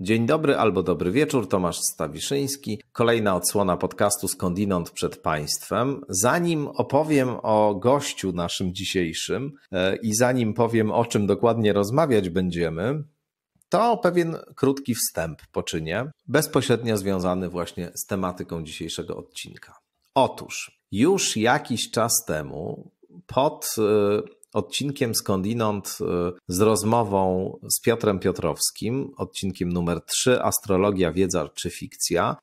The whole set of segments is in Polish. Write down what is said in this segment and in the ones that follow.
Dzień dobry albo dobry wieczór, Tomasz Stawiszyński. Kolejna odsłona podcastu Skądinąd przed Państwem. Zanim opowiem o gościu naszym dzisiejszym e, i zanim powiem o czym dokładnie rozmawiać będziemy, to pewien krótki wstęp poczynię, bezpośrednio związany właśnie z tematyką dzisiejszego odcinka. Otóż już jakiś czas temu pod e, odcinkiem skądinąd y, z rozmową z Piotrem Piotrowskim, odcinkiem numer 3 Astrologia, wiedza czy fikcja.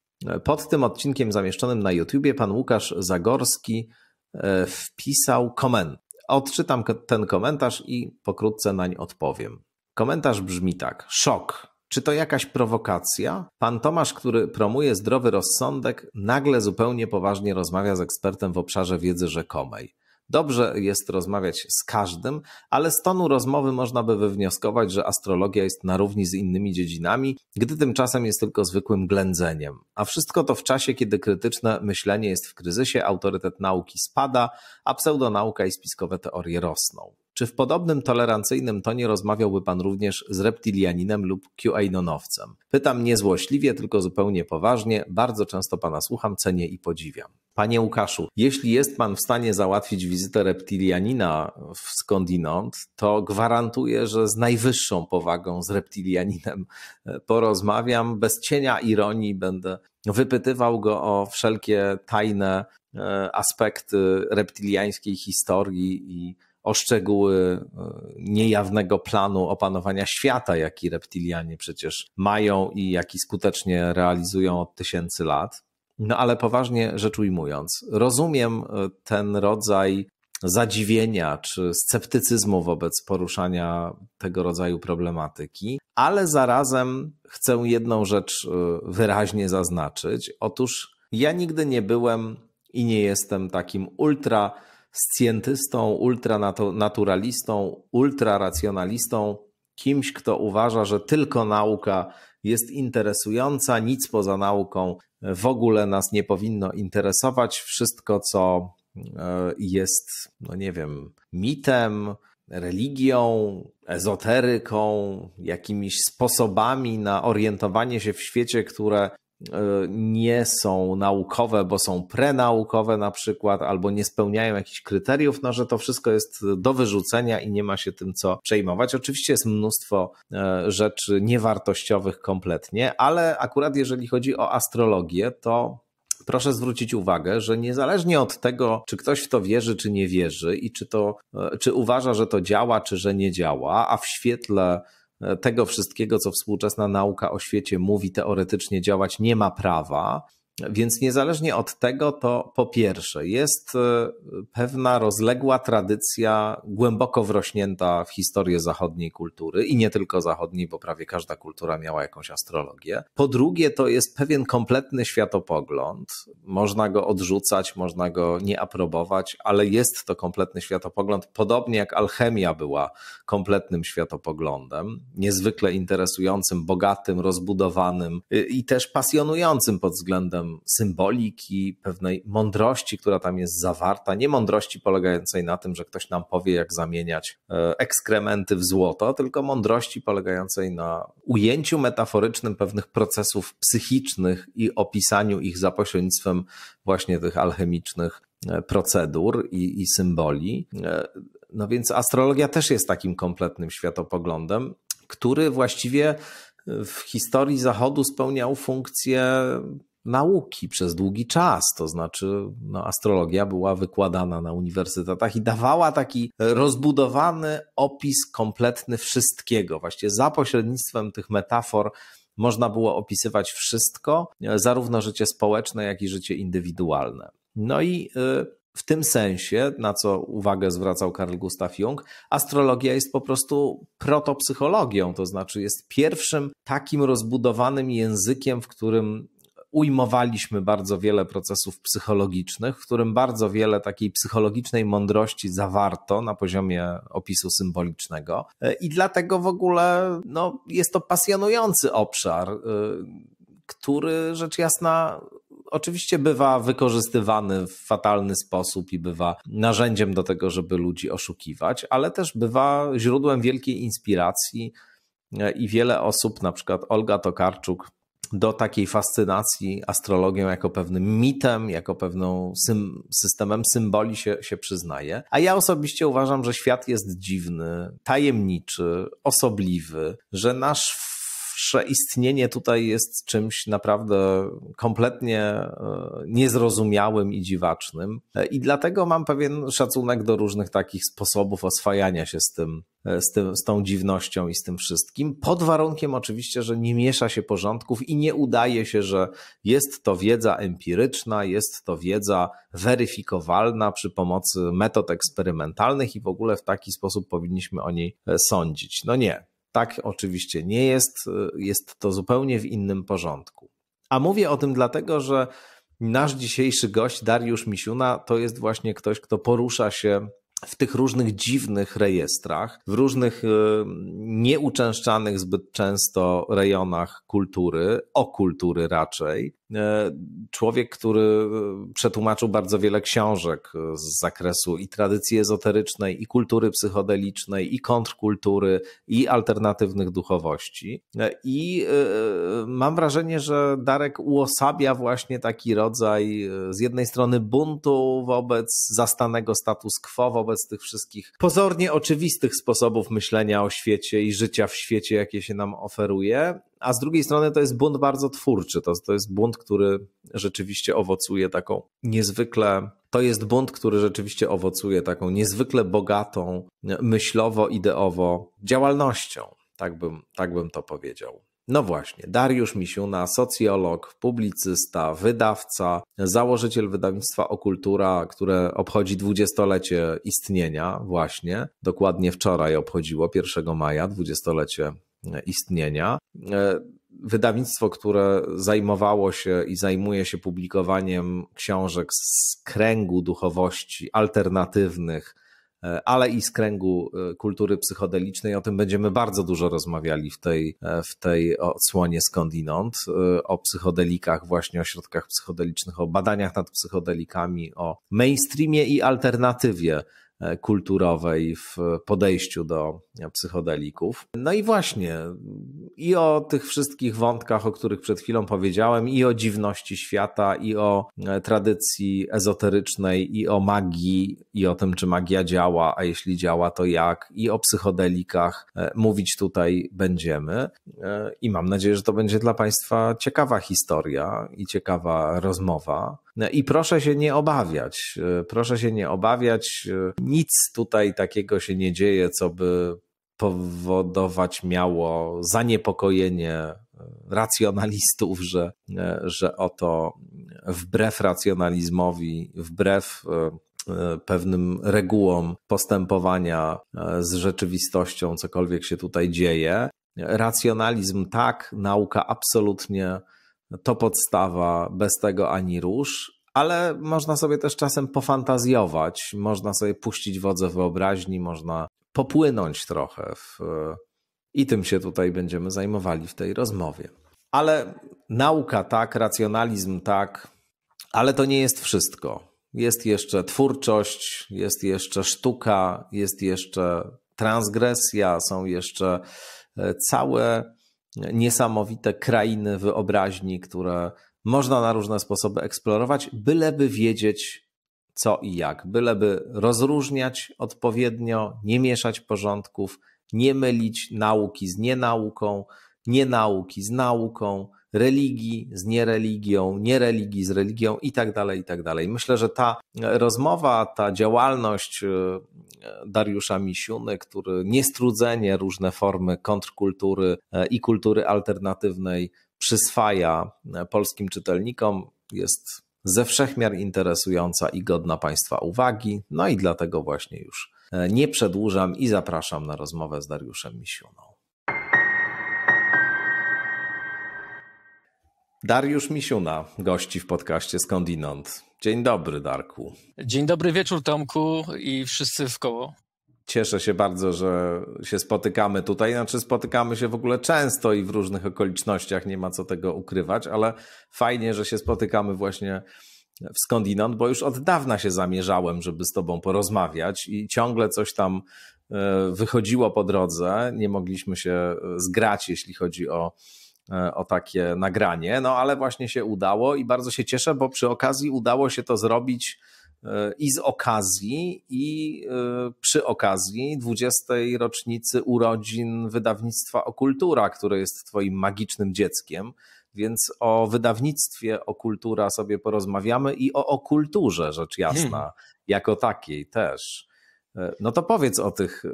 Pod tym odcinkiem zamieszczonym na YouTubie pan Łukasz Zagorski e, wpisał komentarz. Odczytam ten komentarz i pokrótce nań odpowiem. Komentarz brzmi tak: Szok. Czy to jakaś prowokacja? Pan Tomasz, który promuje zdrowy rozsądek, nagle zupełnie poważnie rozmawia z ekspertem w obszarze wiedzy rzekomej. Dobrze jest rozmawiać z każdym, ale z tonu rozmowy można by wywnioskować, że astrologia jest na równi z innymi dziedzinami, gdy tymczasem jest tylko zwykłym ględzeniem. A wszystko to w czasie, kiedy krytyczne myślenie jest w kryzysie, autorytet nauki spada, a pseudonauka i spiskowe teorie rosną. Czy w podobnym tolerancyjnym tonie rozmawiałby pan również z reptilianinem lub QAnonowcem? Pytam niezłośliwie, tylko zupełnie poważnie. Bardzo często pana słucham, cenię i podziwiam. Panie Łukaszu, jeśli jest pan w stanie załatwić wizytę reptilianina w skądinąd, to gwarantuję, że z najwyższą powagą z reptilianinem e, porozmawiam. Bez cienia ironii będę wypytywał go o wszelkie tajne e, aspekty reptiliańskiej historii i o szczegóły e, niejawnego planu opanowania świata, jaki reptilianie przecież mają i jaki skutecznie realizują od tysięcy lat. No ale poważnie rzecz ujmując, rozumiem e, ten rodzaj zadziwienia czy sceptycyzmu wobec poruszania tego rodzaju problematyki, ale zarazem chcę jedną rzecz e, wyraźnie zaznaczyć. Otóż ja nigdy nie byłem i nie jestem takim ultra scjentystą, ultranaturalistą, ultraracjonalistą, kimś, kto uważa, że tylko nauka jest interesująca, nic poza nauką w ogóle nas nie powinno interesować. Wszystko, co e, jest, no nie wiem, mitem, religią, ezoteryką, jakimiś sposobami na orientowanie się w świecie, które E, nie są naukowe, bo są prenaukowe na przykład, albo nie spełniają jakichś kryteriów, no że to wszystko jest do wyrzucenia i nie ma się tym co przejmować. Oczywiście jest mnóstwo e, rzeczy niewartościowych kompletnie, ale akurat jeżeli chodzi o astrologię, to proszę zwrócić uwagę, że niezależnie od tego, czy ktoś w to wierzy, czy nie wierzy i czy to, e, czy uważa, że to działa, czy że nie działa, a w świetle tego wszystkiego, co współczesna nauka o świecie mówi, teoretycznie działać nie ma prawa. Więc niezależnie od tego, to po pierwsze, jest e, pewna rozległa tradycja, głęboko wrośnięta w historię zachodniej kultury i nie tylko zachodniej, bo prawie każda kultura miała jakąś astrologię. Po drugie, to jest pewien kompletny światopogląd. Można go odrzucać, można go nie aprobować, ale jest to kompletny światopogląd, podobnie jak alchemia była kompletnym światopoglądem, niezwykle interesującym, bogatym, rozbudowanym y, i też pasjonującym pod względem symboliki, pewnej mądrości, która tam jest zawarta, nie mądrości polegającej na tym, że ktoś nam powie, jak zamieniać e, ekskrementy w złoto, tylko mądrości polegającej na ujęciu metaforycznym pewnych procesów psychicznych i opisaniu ich za pośrednictwem właśnie tych alchemicznych e, procedur i, i symboli. E, no więc astrologia też jest takim kompletnym światopoglądem, który właściwie w historii Zachodu spełniał funkcję nauki przez długi czas. To znaczy, no, astrologia była wykładana na uniwersytetach i dawała taki rozbudowany opis kompletny wszystkiego. właśnie za pośrednictwem tych metafor można było opisywać wszystko, zarówno życie społeczne, jak i życie indywidualne. No i y, w tym sensie, na co uwagę zwracał Karl Gustav Jung, astrologia jest po prostu protopsychologią, to znaczy jest pierwszym takim rozbudowanym językiem, w którym ujmowaliśmy bardzo wiele procesów psychologicznych, w którym bardzo wiele takiej psychologicznej mądrości zawarto na poziomie opisu symbolicznego. I dlatego w ogóle no, jest to pasjonujący obszar, y, który rzecz jasna oczywiście bywa wykorzystywany w fatalny sposób i bywa narzędziem do tego, żeby ludzi oszukiwać, ale też bywa źródłem wielkiej inspiracji. Y, I wiele osób, na przykład Olga Tokarczuk, do takiej fascynacji astrologią jako pewnym mitem, jako pewną sym systemem symboli się, się przyznaje. A ja osobiście uważam, że świat jest dziwny, tajemniczy, osobliwy, że nasz nasze istnienie tutaj jest czymś naprawdę kompletnie e, niezrozumiałym i dziwacznym. E, I dlatego mam pewien szacunek do różnych takich sposobów oswajania się z tym, e, z, tym, z tą dziwnością i z tym wszystkim, pod warunkiem oczywiście, że nie miesza się porządków i nie udaje się, że jest to wiedza empiryczna, jest to wiedza weryfikowalna przy pomocy metod eksperymentalnych i w ogóle w taki sposób powinniśmy o niej sądzić. No nie, tak oczywiście nie jest, y, jest to zupełnie w innym porządku. A mówię o tym dlatego, że nasz dzisiejszy gość, Dariusz Misiuna, to jest właśnie ktoś, kto porusza się w tych różnych dziwnych rejestrach, w różnych y, nieuczęszczanych zbyt często rejonach kultury, o kultury raczej, E, człowiek, który e, przetłumaczył bardzo wiele książek e, z zakresu i tradycji ezoterycznej, i kultury psychodelicznej, i kontrkultury, i alternatywnych duchowości. I mam wrażenie, że Darek uosabia właśnie taki rodzaj z jednej strony buntu wobec zastanego status quo, wobec tych wszystkich pozornie oczywistych sposobów myślenia o świecie i życia w świecie, jakie się nam oferuje, a z drugiej strony to jest bunt bardzo twórczy. To, to jest bunt, który rzeczywiście owocuje taką niezwykle. To jest bunt, który rzeczywiście owocuje taką niezwykle bogatą, myślowo-ideowo działalnością. Tak bym, tak bym to powiedział. No właśnie, Dariusz Misiuna, socjolog, publicysta, wydawca, założyciel wydawnictwa Okultura, które obchodzi dwudziestolecie istnienia właśnie. Dokładnie wczoraj obchodziło 1 maja dwudziestolecie istnienia. E, wydawnictwo, które zajmowało się i zajmuje się publikowaniem książek z kręgu duchowości alternatywnych, e, ale i z kręgu e, kultury psychodelicznej. O tym będziemy bardzo dużo rozmawiali w tej, w tej odsłonie skądinąd, o psychodelikach, właśnie o środkach psychodelicznych, o badaniach nad psychodelikami, o mainstreamie i alternatywie kulturowej w podejściu do E, psychodelików. No i właśnie, i o tych wszystkich wątkach, o których przed chwilą powiedziałem, i o dziwności świata, i o e, tradycji ezoterycznej, i o magii, i o tym, czy magia działa, a jeśli działa, to jak, i o psychodelikach e, mówić tutaj będziemy. I mam nadzieję, że to będzie dla Państwa ciekawa historia i ciekawa rozmowa. I proszę się nie obawiać, proszę się nie obawiać, nic tutaj takiego się nie dzieje, co by powodować miało zaniepokojenie e, racjonalistów, że, e, że oto wbrew racjonalizmowi, wbrew e, pewnym regułom postępowania z rzeczywistością, cokolwiek się tutaj dzieje. Racjonalizm tak, nauka absolutnie to podstawa, bez tego ani rusz. Ale można sobie też czasem pofantazjować, można sobie puścić wodze wyobraźni, można popłynąć trochę w, i tym się tutaj będziemy zajmowali w tej rozmowie. Ale nauka tak, racjonalizm tak, ale to nie jest wszystko. Jest jeszcze twórczość, jest jeszcze sztuka, jest jeszcze transgresja, są jeszcze e, całe niesamowite krainy wyobraźni, które można na różne sposoby eksplorować, byleby wiedzieć, co i jak, byleby rozróżniać odpowiednio, nie mieszać porządków, nie mylić nauki z nienauką, nienauki z nauką, religii z niereligią, niereligii z religią i tak dalej, i tak dalej. Myślę, że ta rozmowa, ta działalność y, Dariusza Misiuny, który niestrudzenie różne formy kontrkultury y, i kultury alternatywnej przyswaja y, polskim czytelnikom, jest ze wszechmiar interesująca i godna Państwa uwagi. No i dlatego właśnie już e, nie przedłużam i zapraszam na rozmowę z Dariuszem Misiuną. Dariusz Misiuna, gości w podcaście Skądinąd. Dzień dobry, Darku. Dzień dobry wieczór, Tomku i wszyscy w koło cieszę się bardzo, że się spotykamy tutaj. Znaczy, spotykamy się w ogóle często i w różnych okolicznościach, nie ma co tego ukrywać, ale fajnie, że się spotykamy właśnie w skądinąd, bo już od dawna się zamierzałem, żeby z Tobą porozmawiać i ciągle coś tam e, wychodziło po drodze. Nie mogliśmy się e, zgrać, jeśli chodzi o e, o takie nagranie, no ale właśnie się udało i bardzo się cieszę, bo przy okazji udało się to zrobić E, i z okazji, i e, przy okazji 20. rocznicy urodzin wydawnictwa Okultura, które jest Twoim magicznym dzieckiem. Więc o wydawnictwie Okultura sobie porozmawiamy i o okulturze, rzecz jasna, hmm. jako takiej też. E, no to powiedz o tych e,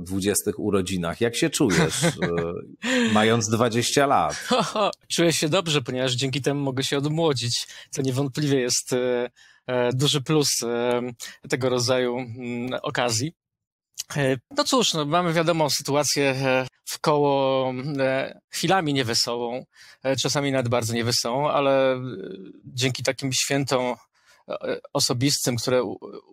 dwudziestych urodzinach. Jak się czujesz, e, mając 20 lat? Czuję się dobrze, ponieważ dzięki temu mogę się odmłodzić, co niewątpliwie jest duży plus tego rodzaju mm, okazji. No cóż, no mamy wiadomo sytuację w koło mm, chwilami niewesołą, czasami nawet bardzo niewesołą, ale dzięki takim świętom osobistym, które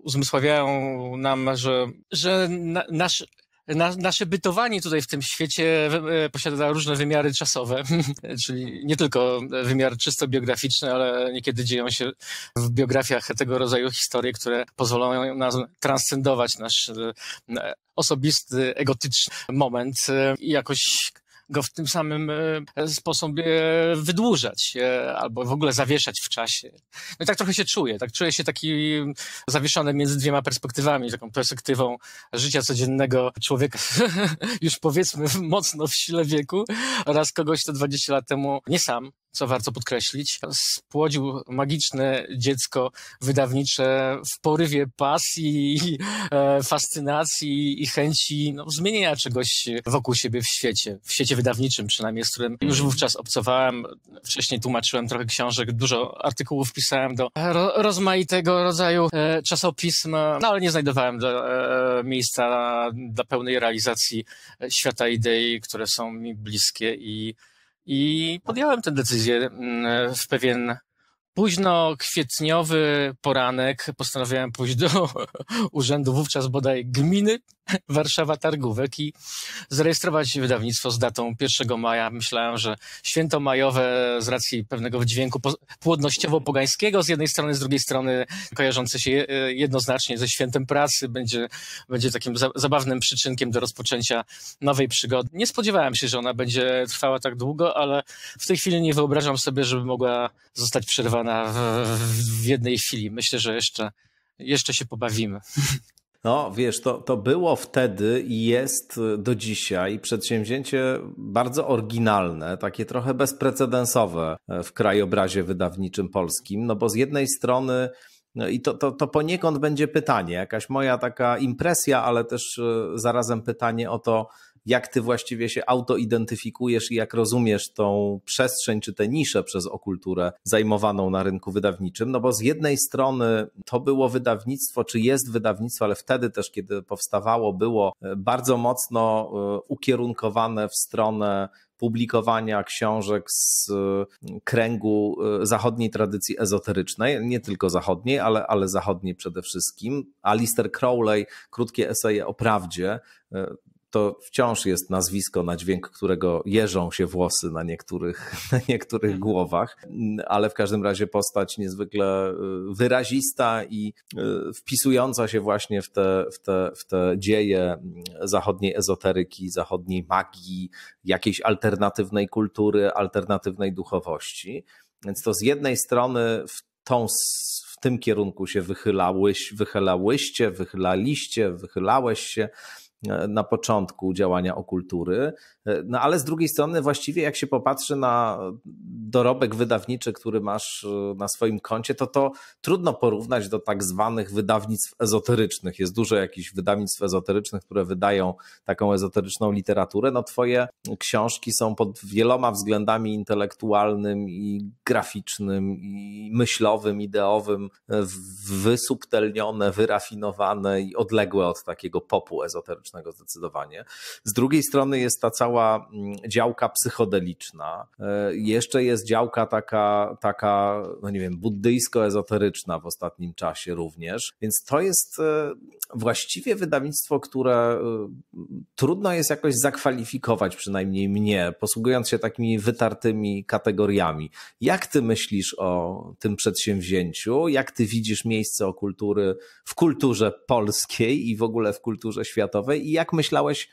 uzmysławiają nam, że, że na, nasz, na, nasze bytowanie tutaj w tym świecie e, posiada różne wymiary czasowe, czyli nie tylko wymiar czysto biograficzny, ale niekiedy dzieją się w biografiach tego rodzaju historie, które pozwalają nam transcendować nasz e, osobisty, egotyczny moment e, i jakoś go w tym samym e, sposobie wydłużać e, albo w ogóle zawieszać w czasie. No i tak trochę się czuję, tak czuję się taki zawieszony między dwiema perspektywami, taką perspektywą życia codziennego człowieka, już powiedzmy mocno w sile wieku oraz kogoś, kto 20 lat temu nie sam, co warto podkreślić, spłodził magiczne dziecko wydawnicze w porywie pasji, e, fascynacji i chęci no, zmienienia czegoś wokół siebie w świecie, w świecie wydawniczym przynajmniej, z którym już mhm. wówczas obcowałem. Wcześniej tłumaczyłem trochę książek, dużo artykułów pisałem do e, ro rozmaitego rodzaju e, czasopism, no ale nie znajdowałem do, e, miejsca dla pełnej realizacji e, świata idei, które są mi bliskie i, i podjąłem tę decyzję w pewien późno kwietniowy poranek postanowiłem pójść do urzędu wówczas bodaj gminy Warszawa Targówek i zarejestrować wydawnictwo z datą 1 maja. Myślałem, że święto majowe z racji pewnego wydźwięku płodnościowo-pogańskiego z jednej strony, z drugiej strony kojarzące się e, jednoznacznie ze świętem pracy będzie, będzie takim za zabawnym przyczynkiem do rozpoczęcia nowej przygody. Nie spodziewałem się, że ona będzie trwała tak długo, ale w tej chwili nie wyobrażam sobie, żeby mogła zostać przerwana w, w jednej chwili. Myślę, że jeszcze, jeszcze się pobawimy. No wiesz, to, to było wtedy i jest y, do dzisiaj przedsięwzięcie bardzo oryginalne, takie trochę bezprecedensowe e, w krajobrazie wydawniczym polskim, no bo z jednej strony no i to, to, to poniekąd będzie pytanie, jakaś moja taka impresja, ale też y, zarazem pytanie o to, jak ty właściwie się autoidentyfikujesz i jak rozumiesz tą przestrzeń czy tę niszę przez okulturę zajmowaną na rynku wydawniczym. No bo z jednej strony to było wydawnictwo, czy jest wydawnictwo, ale wtedy też, kiedy powstawało, było e, bardzo mocno e, ukierunkowane w stronę publikowania książek z e, kręgu zachodniej tradycji ezoterycznej, nie tylko zachodniej, ale, ale zachodniej przede wszystkim. Alistair Crowley, krótkie eseje o prawdzie, to wciąż jest nazwisko, na dźwięk którego jeżą się włosy na niektórych, na niektórych mhm. głowach, ale w każdym razie postać niezwykle y, wyrazista i y, wpisująca się właśnie w te, w te, w te dzieje mm, zachodniej ezoteryki, zachodniej magii, jakiejś alternatywnej kultury, alternatywnej duchowości. Więc to z jednej strony w tą w tym kierunku się wychylałyś, wychylałyście, wychylaliście, wychylałeś się, na początku działania okultury, E, no ale z drugiej strony, właściwie jak się popatrzy na dorobek wydawniczy, który masz e, na swoim koncie, to to trudno porównać do tak zwanych wydawnictw ezoterycznych. Jest dużo jakichś wydawnictw ezoterycznych, które wydają taką ezoteryczną literaturę. No twoje książki są pod wieloma względami intelektualnym i graficznym, i myślowym, ideowym e, wysubtelnione, wyrafinowane i odległe od takiego popu ezoterycznego zdecydowanie. Z drugiej strony jest ta cała cała mm, działka psychodeliczna. E, jeszcze jest działka taka, taka no nie wiem, buddyjsko-ezoteryczna w ostatnim czasie również. Więc to jest e, właściwie wydawnictwo, które e, trudno jest jakoś zakwalifikować, przynajmniej mnie, posługując się takimi wytartymi kategoriami. Jak ty myślisz o tym przedsięwzięciu? Jak ty widzisz miejsce o kultury w kulturze polskiej i w ogóle w kulturze światowej? I jak myślałeś,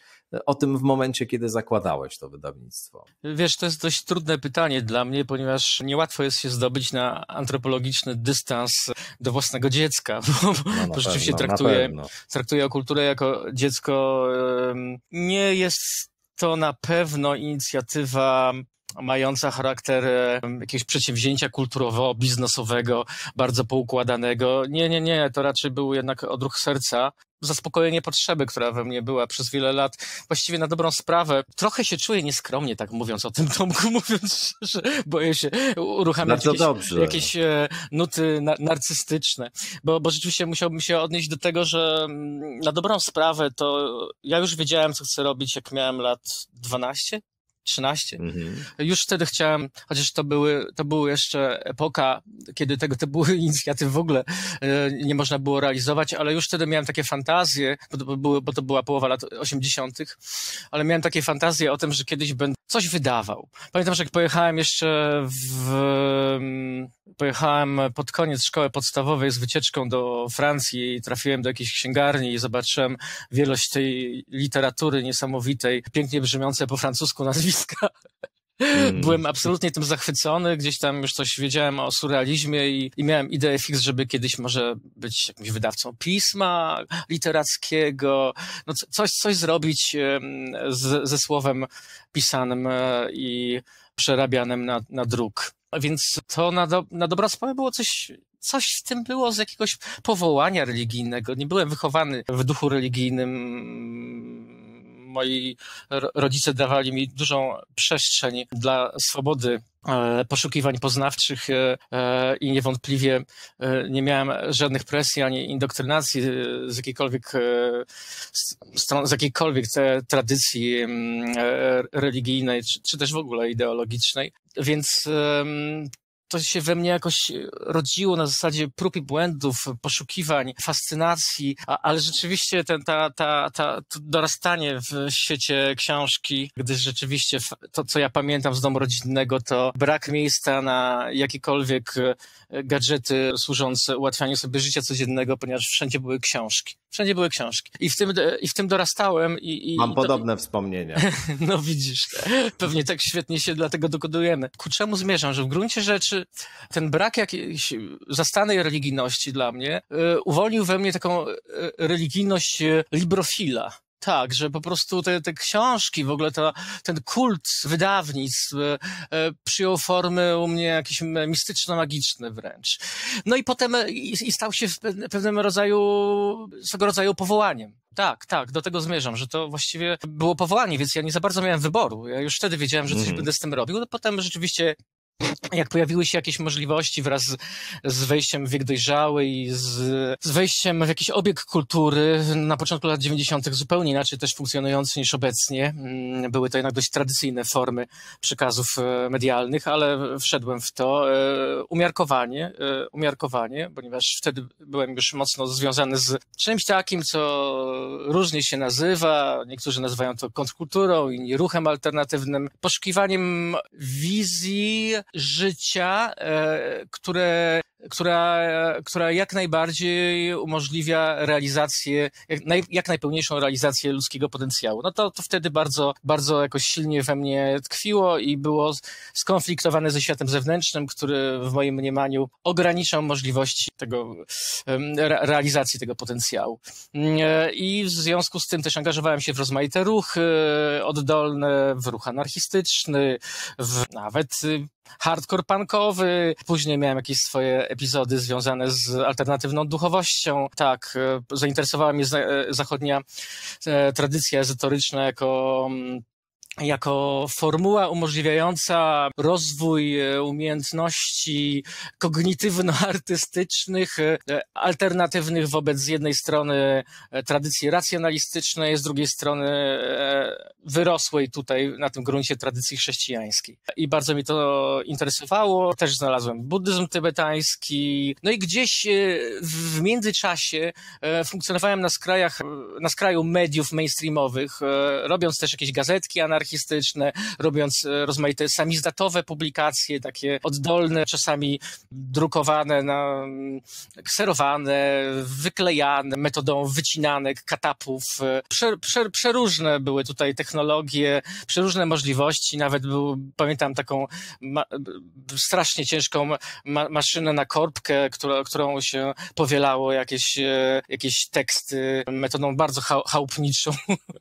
o tym w momencie, kiedy zakładałeś to wydawnictwo? Wiesz, to jest dość trudne pytanie dla mnie, ponieważ niełatwo jest się zdobyć na antropologiczny dystans do własnego dziecka, bo, no bo rzeczywiście traktuję, o kulturę jako dziecko. Nie jest to na pewno inicjatywa mająca charakter e, jakiegoś przedsięwzięcia kulturowo-biznesowego, bardzo poukładanego. Nie, nie, nie, to raczej był jednak odruch serca, zaspokojenie potrzeby, która we mnie była przez wiele lat. Właściwie na dobrą sprawę. Trochę się czuję nieskromnie, tak mówiąc o tym Tomku, mówiąc że boję się uruchamiać jakieś, jakieś e, nuty narcystyczne, bo, bo rzeczywiście musiałbym się odnieść do tego, że mm, na dobrą sprawę to ja już wiedziałem, co chcę robić, jak miałem lat 12, 13. Mhm. Już wtedy chciałem, chociaż to były, to były jeszcze epoka, kiedy tego typu inicjatyw w ogóle e, nie można było realizować, ale już wtedy miałem takie fantazje, bo to, były, bo to była połowa lat 80., ale miałem takie fantazje o tym, że kiedyś będę coś wydawał. Pamiętam, że jak pojechałem jeszcze w, mm, pojechałem pod koniec szkoły podstawowej z wycieczką do Francji i trafiłem do jakiejś księgarni i zobaczyłem wielość tej literatury niesamowitej, pięknie brzmiące po francusku nazwiska. Mm. Byłem absolutnie tym zachwycony, gdzieś tam już coś wiedziałem o surrealizmie i, i miałem ideę fix, żeby kiedyś może być jakimś wydawcą pisma literackiego, no coś, coś zrobić z, ze słowem pisanym e, i przerabianym na, na druk. Więc to na, do, na dobrą sprawę było coś, coś w tym było z jakiegoś powołania religijnego. Nie byłem wychowany w duchu religijnym moi rodzice dawali mi dużą przestrzeń dla swobody e, poszukiwań poznawczych e, e, i niewątpliwie nie miałem żadnych presji ani indoktrynacji z jakiejkolwiek, z jakiejkolwiek tradycji mm, religijnej czy, czy też w ogóle ideologicznej. Więc to się we mnie jakoś e, rodziło na zasadzie prób i błędów, poszukiwań, fascynacji, a, ale rzeczywiście ten, ta, ta, ta, to dorastanie w świecie książki, gdyż rzeczywiście to, co ja pamiętam z domu rodzinnego, to brak miejsca na jakiekolwiek e, gadżety służące ułatwianiu sobie życia codziennego, ponieważ wszędzie były książki wszędzie były książki. I w tym, i w tym dorastałem. I, i Mam podobne do... wspomnienia. no widzisz, pewnie tak świetnie się dlatego dokodujemy. Ku czemu zmierzam, że w gruncie rzeczy ten brak jakiejś zastanej religijności dla mnie y, uwolnił we mnie taką y, religijność y, librofila tak, że po prostu te, te książki, w ogóle ta, ten kult wydawnictw e, e, przyjął formy u mnie jakieś mistyczno-magiczne wręcz. No i potem e, i, i stał się w pewnym rodzaju, swego rodzaju powołaniem. Tak, tak, do tego zmierzam, że to właściwie było powołanie, więc ja nie za bardzo miałem wyboru. Ja już wtedy wiedziałem, że coś mm. będę z tym robił. No potem rzeczywiście jak pojawiły się jakieś możliwości wraz z, z wejściem w wiek dojrzały i z, z, wejściem w jakiś obieg kultury na początku lat 90. zupełnie inaczej też funkcjonujący niż obecnie. Mm, były to jednak dość tradycyjne formy przekazów e, medialnych, ale wszedłem w to e, umiarkowanie, e, umiarkowanie, ponieważ wtedy byłem już mocno związany z czymś takim, co różnie się nazywa. Niektórzy nazywają to kontrkulturą, inni ruchem alternatywnym, poszukiwaniem wizji życia, e, które która, która jak najbardziej umożliwia realizację, jak, naj, jak najpełniejszą realizację ludzkiego potencjału. No to, to wtedy bardzo, bardzo jakoś silnie we mnie tkwiło i było skonfliktowane ze światem zewnętrznym, który w moim mniemaniu ograniczał możliwości tego, realizacji tego potencjału. Mm, e, I w związku z tym też angażowałem się w rozmaite ruchy e, oddolne, w ruch anarchistyczny, w nawet y, hardcore punkowy. Później miałem jakieś swoje epizody związane z alternatywną duchowością. Tak, e, zainteresowała mnie e, zachodnia e, tradycja ezotoryczna jako mm, jako formuła umożliwiająca rozwój e, umiejętności kognitywno-artystycznych, e, alternatywnych wobec z jednej strony e, tradycji racjonalistycznej, z drugiej strony wyrosłej tutaj na tym gruncie tradycji chrześcijańskiej. I bardzo mi to interesowało. Też znalazłem buddyzm tybetański. No i gdzieś w międzyczasie funkcjonowałem na skrajach, na skraju mediów mainstreamowych, robiąc też jakieś gazetki anarchistyczne, anarchistyczne, robiąc e, rozmaite samizdatowe publikacje, takie oddolne, czasami drukowane, na, mm, kserowane, wyklejane metodą wycinanek, katapów. E, prze, prze, przeróżne były tutaj technologie, przeróżne możliwości. Nawet był, pamiętam taką ma, e, strasznie ciężką ma, maszynę na korbkę, która, którą się powielało jakieś, jakieś teksty metodą bardzo chałupniczą.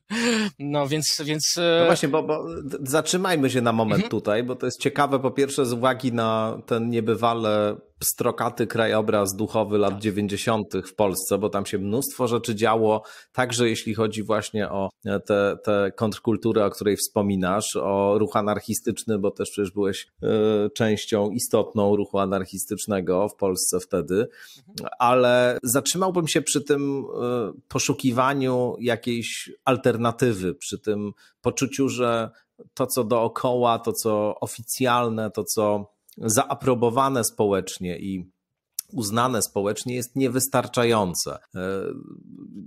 No więc, więc... No właśnie, bo, bo zatrzymajmy się na moment mhm. tutaj, bo to jest ciekawe po pierwsze z uwagi na ten niebywale pstrokaty krajobraz duchowy lat 90. w Polsce, bo tam się mnóstwo rzeczy działo, także jeśli chodzi właśnie o e, tę kontrkulturę, o której wspominasz, o ruch anarchistyczny, bo też przecież byłeś e, częścią istotną ruchu anarchistycznego w Polsce wtedy, ale zatrzymałbym się przy tym e, poszukiwaniu jakiejś alternatywy, przy tym poczuciu, że to, co dookoła, to, co oficjalne, to, co zaaprobowane społecznie i uznane społecznie jest niewystarczające. E,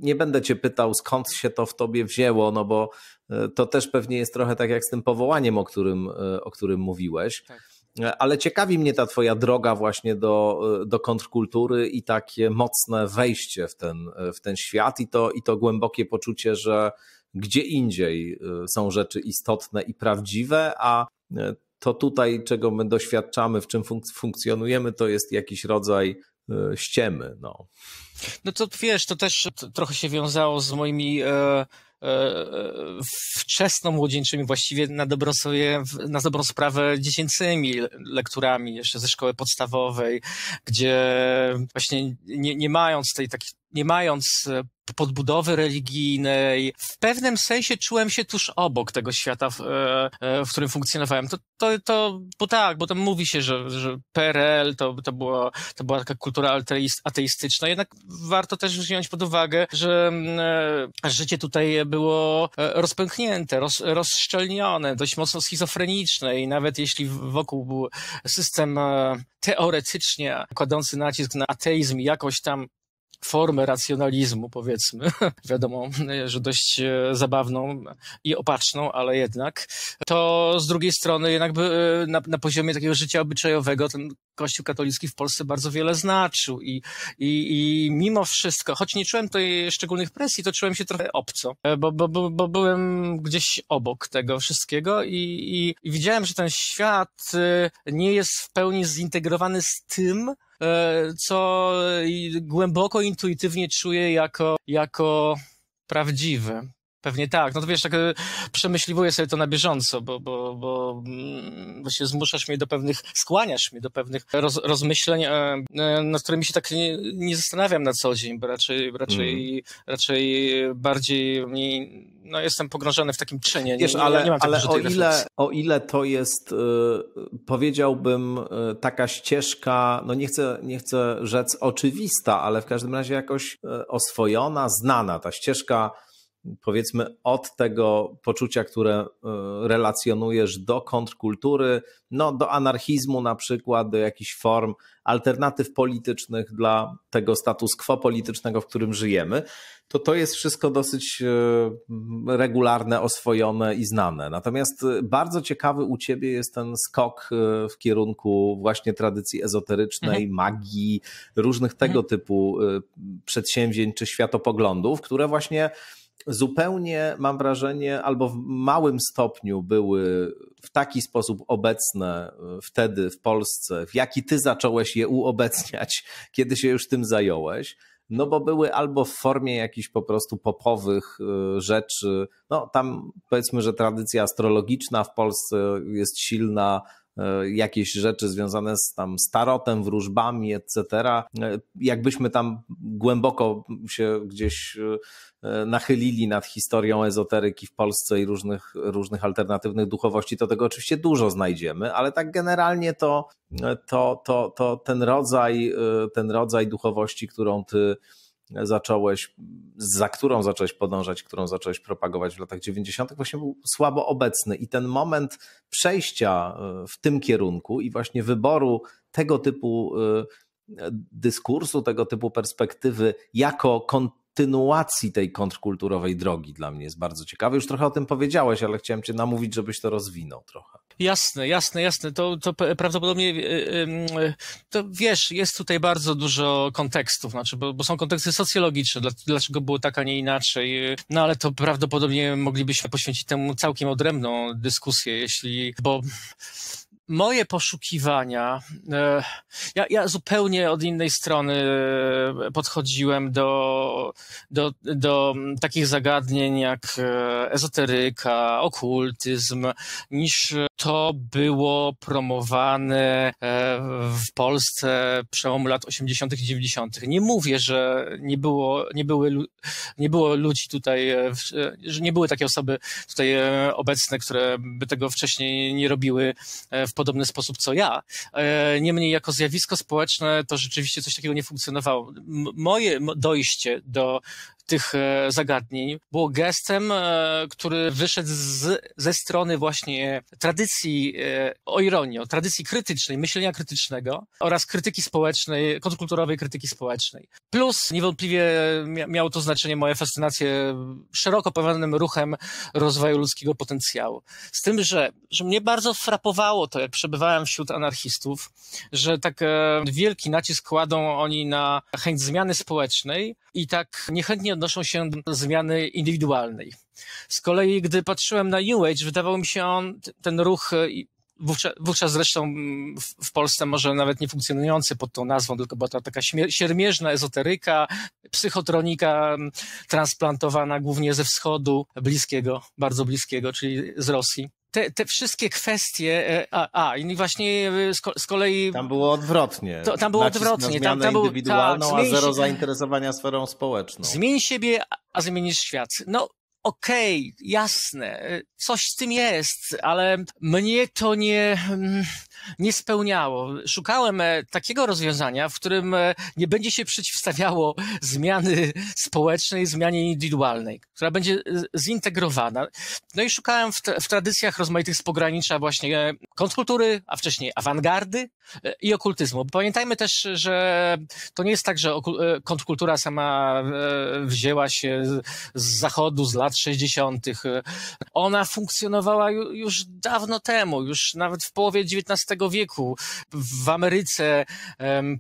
nie będę cię pytał, skąd się to w tobie wzięło, no bo e, to też pewnie jest trochę tak jak z tym powołaniem, o którym, e, o którym mówiłeś. Tak. Ale ciekawi mnie ta Twoja droga właśnie do, do kontrkultury i takie mocne wejście w ten, w ten świat i to, i to głębokie poczucie, że gdzie indziej są rzeczy istotne i prawdziwe, a to tutaj, czego my doświadczamy, w czym funk- funkcjonujemy, to jest jakiś rodzaj y, ściemy. No. no to wiesz, to też trochę się wiązało z moimi. E, e wczesno-młodzieńczymi, właściwie na dobrą, sobie, na dobrą sprawę dziecięcymi lekturami jeszcze ze szkoły podstawowej, gdzie właśnie nie, nie mając tej takiej nie mając e, podbudowy religijnej. W pewnym sensie czułem się tuż obok tego świata, w, e, e, w którym funkcjonowałem. To, to, to, bo tak, bo tam mówi się, że, że PRL to, to, było, to była taka kultura ateistyczna, jednak warto też wziąć pod uwagę, że mm, e, życie tutaj było rozpęknięte, roz, rozszczelnione, dość mocno schizofreniczne i nawet jeśli wokół był system teoretycznie kładący nacisk na ateizm jakoś tam formę racjonalizmu, powiedzmy, wiadomo, że dość e, zabawną i opaczną, ale jednak, to z drugiej strony jednak by, e, na, na poziomie takiego życia obyczajowego ten Kościół katolicki w Polsce bardzo wiele znaczył i, i, i mimo wszystko, choć nie czułem tej szczególnych presji, to czułem się trochę obco, e, bo, bo, bo, bo byłem gdzieś obok tego wszystkiego i, i, i widziałem, że ten świat nie jest w pełni zintegrowany z tym, E, co głęboko intuitywnie czuję jako, jako prawdziwe. Pewnie tak. No to wiesz, tak y, przemyśliwuję sobie to na bieżąco, bo, bo, bo mm, zmuszasz mnie do pewnych, skłaniasz mnie do pewnych roz, rozmyśleń, e, e, nad którymi się tak nie, nie zastanawiam na co dzień, bo raczej, raczej, mm. raczej bardziej mi, no jestem pogrążony w takim czynie. Wiesz, nie, ale, nie mam tak ale o, ile, o ile to jest, y, powiedziałbym, y, taka ścieżka, no nie chcę, nie chcę rzec oczywista, ale w każdym razie jakoś oswojona, znana ta ścieżka powiedzmy od tego poczucia, które e, relacjonujesz do kontrkultury, no do anarchizmu na przykład, do jakichś form alternatyw politycznych dla tego status quo politycznego, w którym żyjemy, to to jest wszystko dosyć e, regularne, oswojone i znane. Natomiast e, bardzo ciekawy u ciebie jest ten skok w kierunku właśnie tradycji ezoterycznej, mhm. magii, różnych tego mhm. typu przedsięwzięć czy światopoglądów, które właśnie zupełnie, mam wrażenie, albo w małym stopniu były w taki sposób obecne e, wtedy w Polsce, w jaki ty zacząłeś je uobecniać, kiedy się już tym zająłeś. No bo były albo w formie jakichś po prostu popowych e, rzeczy. No tam powiedzmy, że tradycja astrologiczna w Polsce jest silna, E, jakieś rzeczy związane z tam starotem, wróżbami, etc. E, jakbyśmy tam głęboko się gdzieś e, nachylili nad historią ezoteryki w Polsce i różnych, różnych alternatywnych duchowości, to tego oczywiście dużo znajdziemy, ale tak generalnie to, to, to, to ten, rodzaj, ten rodzaj duchowości, którą ty zacząłeś, za którą zacząłeś podążać, którą zacząłeś propagować w latach 90., właśnie był słabo obecny i ten moment przejścia e, w tym kierunku i właśnie wyboru tego typu e, dyskursu, tego typu perspektywy jako kontynuacji tej kontrkulturowej drogi dla mnie jest bardzo ciekawy. Już trochę o tym powiedziałeś, ale chciałem cię namówić, żebyś to rozwinął trochę. Jasne, jasne, jasne. To, to prawdopodobnie, y, to wiesz, jest tutaj bardzo dużo kontekstów, znaczy, bo, bo są konteksty socjologiczne, dlaczego było tak, a nie inaczej. No ale to prawdopodobnie moglibyśmy poświęcić temu całkiem odrębną dyskusję, jeśli, bo moje poszukiwania, e, ja, ja, zupełnie od innej strony e, podchodziłem do, do, do takich zagadnień jak e, ezoteryka, okultyzm, niż to było promowane e, w Polsce przełomu lat 80. i 90. Nie mówię, że nie było, nie były, nie było ludzi tutaj, e, e, że nie były takie osoby tutaj obecne, które by tego wcześniej nie robiły w podobny sposób co ja. Niemniej jako zjawisko społeczne to rzeczywiście coś takiego nie funkcjonowało. Moje dojście do tych e, zagadnień, było gestem, e, który wyszedł z, ze strony właśnie tradycji, e, o ironio, tradycji krytycznej, myślenia krytycznego oraz krytyki społecznej, kontrkulturowej krytyki społecznej. Plus niewątpliwie miało to znaczenie moje fascynacje szeroko pojmowanym ruchem rozwoju ludzkiego potencjału. Z tym, że, że mnie bardzo frapowało to, jak przebywałem wśród anarchistów, że tak wielki nacisk kładą oni na chęć zmiany społecznej i tak niechętnie odnoszą się do zmiany indywidualnej. Z kolei, gdy patrzyłem na New Age, wydawał mi się on, ten ruch e, wówczas, wówczas zresztą w Polsce może nawet nie funkcjonujący pod tą nazwą, tylko była to taka siermierzna ezoteryka, psychotronika transplantowana głównie ze wschodu bliskiego, bardzo bliskiego, czyli z Rosji te, te wszystkie kwestie, e, a, a i właśnie e, z, z kolei... Tam było odwrotnie. To, tam było Nacisk odwrotnie. tam, tam było, indywidualną, ta, a zero się, zainteresowania sferą społeczną. Zmień siebie, a zmienisz świat. No okej, okay, jasne, e, coś z tym jest, ale mnie to nie... Mm, nie spełniało. Szukałem e, takiego rozwiązania, w którym e, nie będzie się przeciwstawiało zmiany społecznej, zmianie indywidualnej, która będzie e, zintegrowana. No i szukałem w, w tradycjach rozmaitych z pogranicza właśnie kontrkultury, a wcześniej awangardy i okultyzmu. Pamiętajmy też, że to nie jest tak, że kontrkultura sama wzięła się z zachodu, z lat 60. Ona funkcjonowała już dawno temu, już nawet w połowie XIX wieku. W Ameryce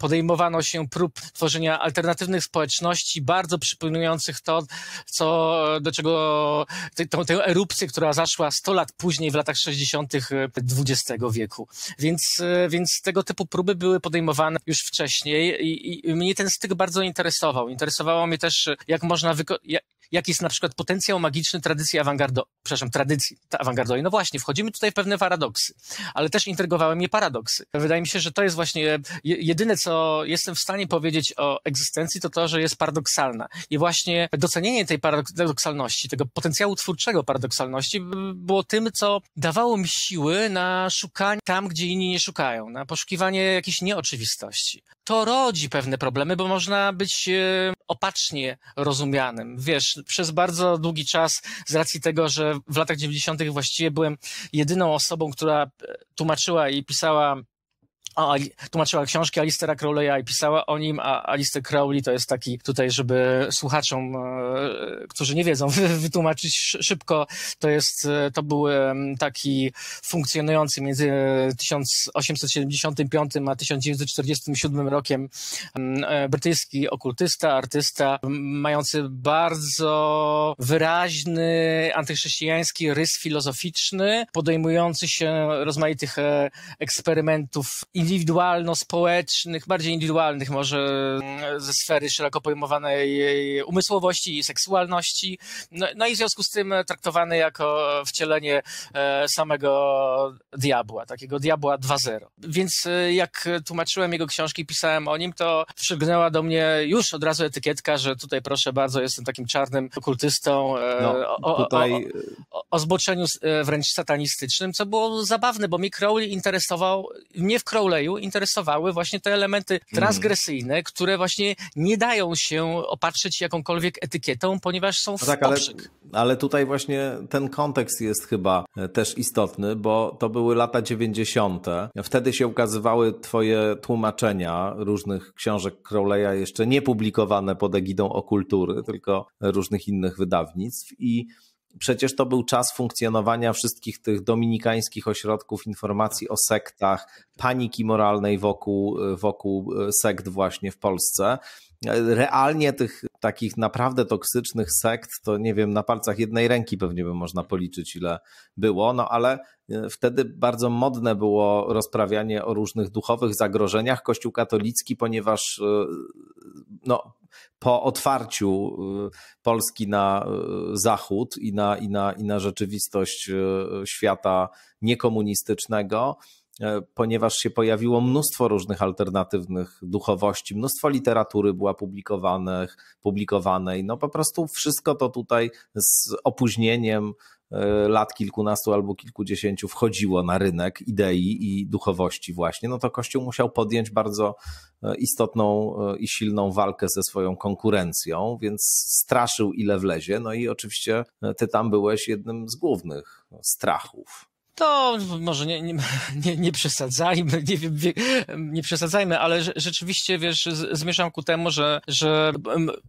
podejmowano się prób tworzenia alternatywnych społeczności, bardzo przypominających to, co, do czego, tę, tę erupcję, która zaszła 100 lat później, w latach 60. XX e, wieku. Więc, e, więc tego typu próby były podejmowane już wcześniej i, i mnie ten styk bardzo interesował. Interesowało mnie też, jak można jak jest na przykład potencjał magiczny tradycji awangardo, przepraszam, tradycji awangardowej. No właśnie, wchodzimy tutaj w pewne paradoksy, ale też intrygowały mnie paradoks. Wydaje mi się, że to jest właśnie jedyne, co jestem w stanie powiedzieć o egzystencji, to to, że jest paradoksalna. I właśnie docenienie tej paradoksalności, tego potencjału twórczego paradoksalności było tym, co dawało mi siły na szukanie tam, gdzie inni nie szukają, na poszukiwanie jakiejś nieoczywistości. To rodzi pewne problemy, bo można być e, opacznie rozumianym. Wiesz, przez bardzo długi czas, z racji tego, że w latach 90. właściwie byłem jedyną osobą, która e, tłumaczyła i i pisała a, tłumaczyła książki Alistera Crowley'a i pisała o nim, a Alistair Crowley to jest taki tutaj, żeby słuchaczom, e, którzy nie wiedzą, wytłumaczyć szybko, to jest, e, to był taki funkcjonujący między 1875 e, a 1947 rokiem brytyjski okultysta, artysta, mający bardzo wyraźny antychrześcijański rys filozoficzny, podejmujący się rozmaitych eksperymentów indywidualno-społecznych, bardziej indywidualnych może mm, ze sfery szeroko pojmowanej umysłowości i seksualności. No, no i w związku z tym traktowany jako wcielenie e, samego diabła, takiego diabła 2.0. Więc e, jak tłumaczyłem jego książki, pisałem o nim, to przygnęła do mnie już od razu etykietka, że tutaj proszę bardzo, jestem takim czarnym okultystą e, no, o, tutaj... o, o, o zboczeniu wręcz satanistycznym, co było zabawne, bo mi Crowley interesował nie w Crowley interesowały właśnie te elementy mhm. transgresyjne, które właśnie nie dają się opatrzyć jakąkolwiek etykietą, ponieważ są no w tak, ale, ale tutaj właśnie ten kontekst jest chyba e, też istotny, bo to były lata 90. Wtedy się ukazywały twoje tłumaczenia różnych książek Crowley'a jeszcze nie publikowane pod egidą okultury, tylko różnych innych wydawnictw i przecież to był czas funkcjonowania wszystkich tych dominikańskich ośrodków informacji o sektach, paniki moralnej wokół, wokół e, sekt właśnie w Polsce realnie tych takich naprawdę toksycznych sekt, to nie wiem, na palcach jednej ręki pewnie by można policzyć, ile było, no ale e, wtedy bardzo modne było rozprawianie o różnych duchowych zagrożeniach. Kościół katolicki, ponieważ e, no, po otwarciu e, Polski na zachód i na, i na, i na rzeczywistość świata niekomunistycznego, E, ponieważ się pojawiło mnóstwo różnych alternatywnych duchowości, mnóstwo literatury była publikowanych, publikowanej. No po prostu wszystko to tutaj z opóźnieniem e, lat kilkunastu albo kilkudziesięciu wchodziło na rynek idei i duchowości właśnie, no to Kościół musiał podjąć bardzo e, istotną i silną walkę ze swoją konkurencją, więc straszył ile wlezie, no i oczywiście ty tam byłeś jednym z głównych no, strachów. To może nie, nie, nie, nie przesadzajmy, nie, wiem, nie przesadzajmy, ale rzeczywiście, wiesz, zmierzam ku temu, że, że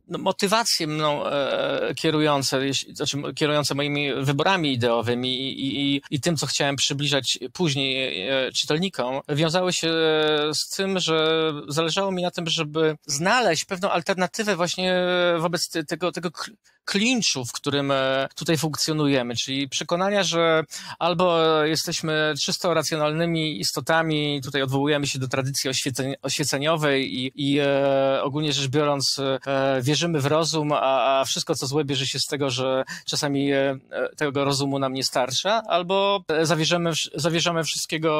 no, motywacje mną e, kierujące, znaczy kierujące moimi wyborami ideowymi i, i, i tym, co chciałem przybliżać później e, czytelnikom, wiązały się z tym, że zależało mi na tym, żeby znaleźć pewną alternatywę właśnie wobec tego, tego klinczu, w którym e, tutaj funkcjonujemy, czyli przekonania, że albo jesteśmy czysto racjonalnymi istotami, tutaj odwołujemy się do tradycji oświeceń, oświeceniowej i, i e, ogólnie rzecz biorąc e, wierzymy w rozum, a, a, wszystko co złe bierze się z tego, że czasami e, e tego rozumu nam nie starcza, albo e, zawierzamy, zawierzamy wszystkiego,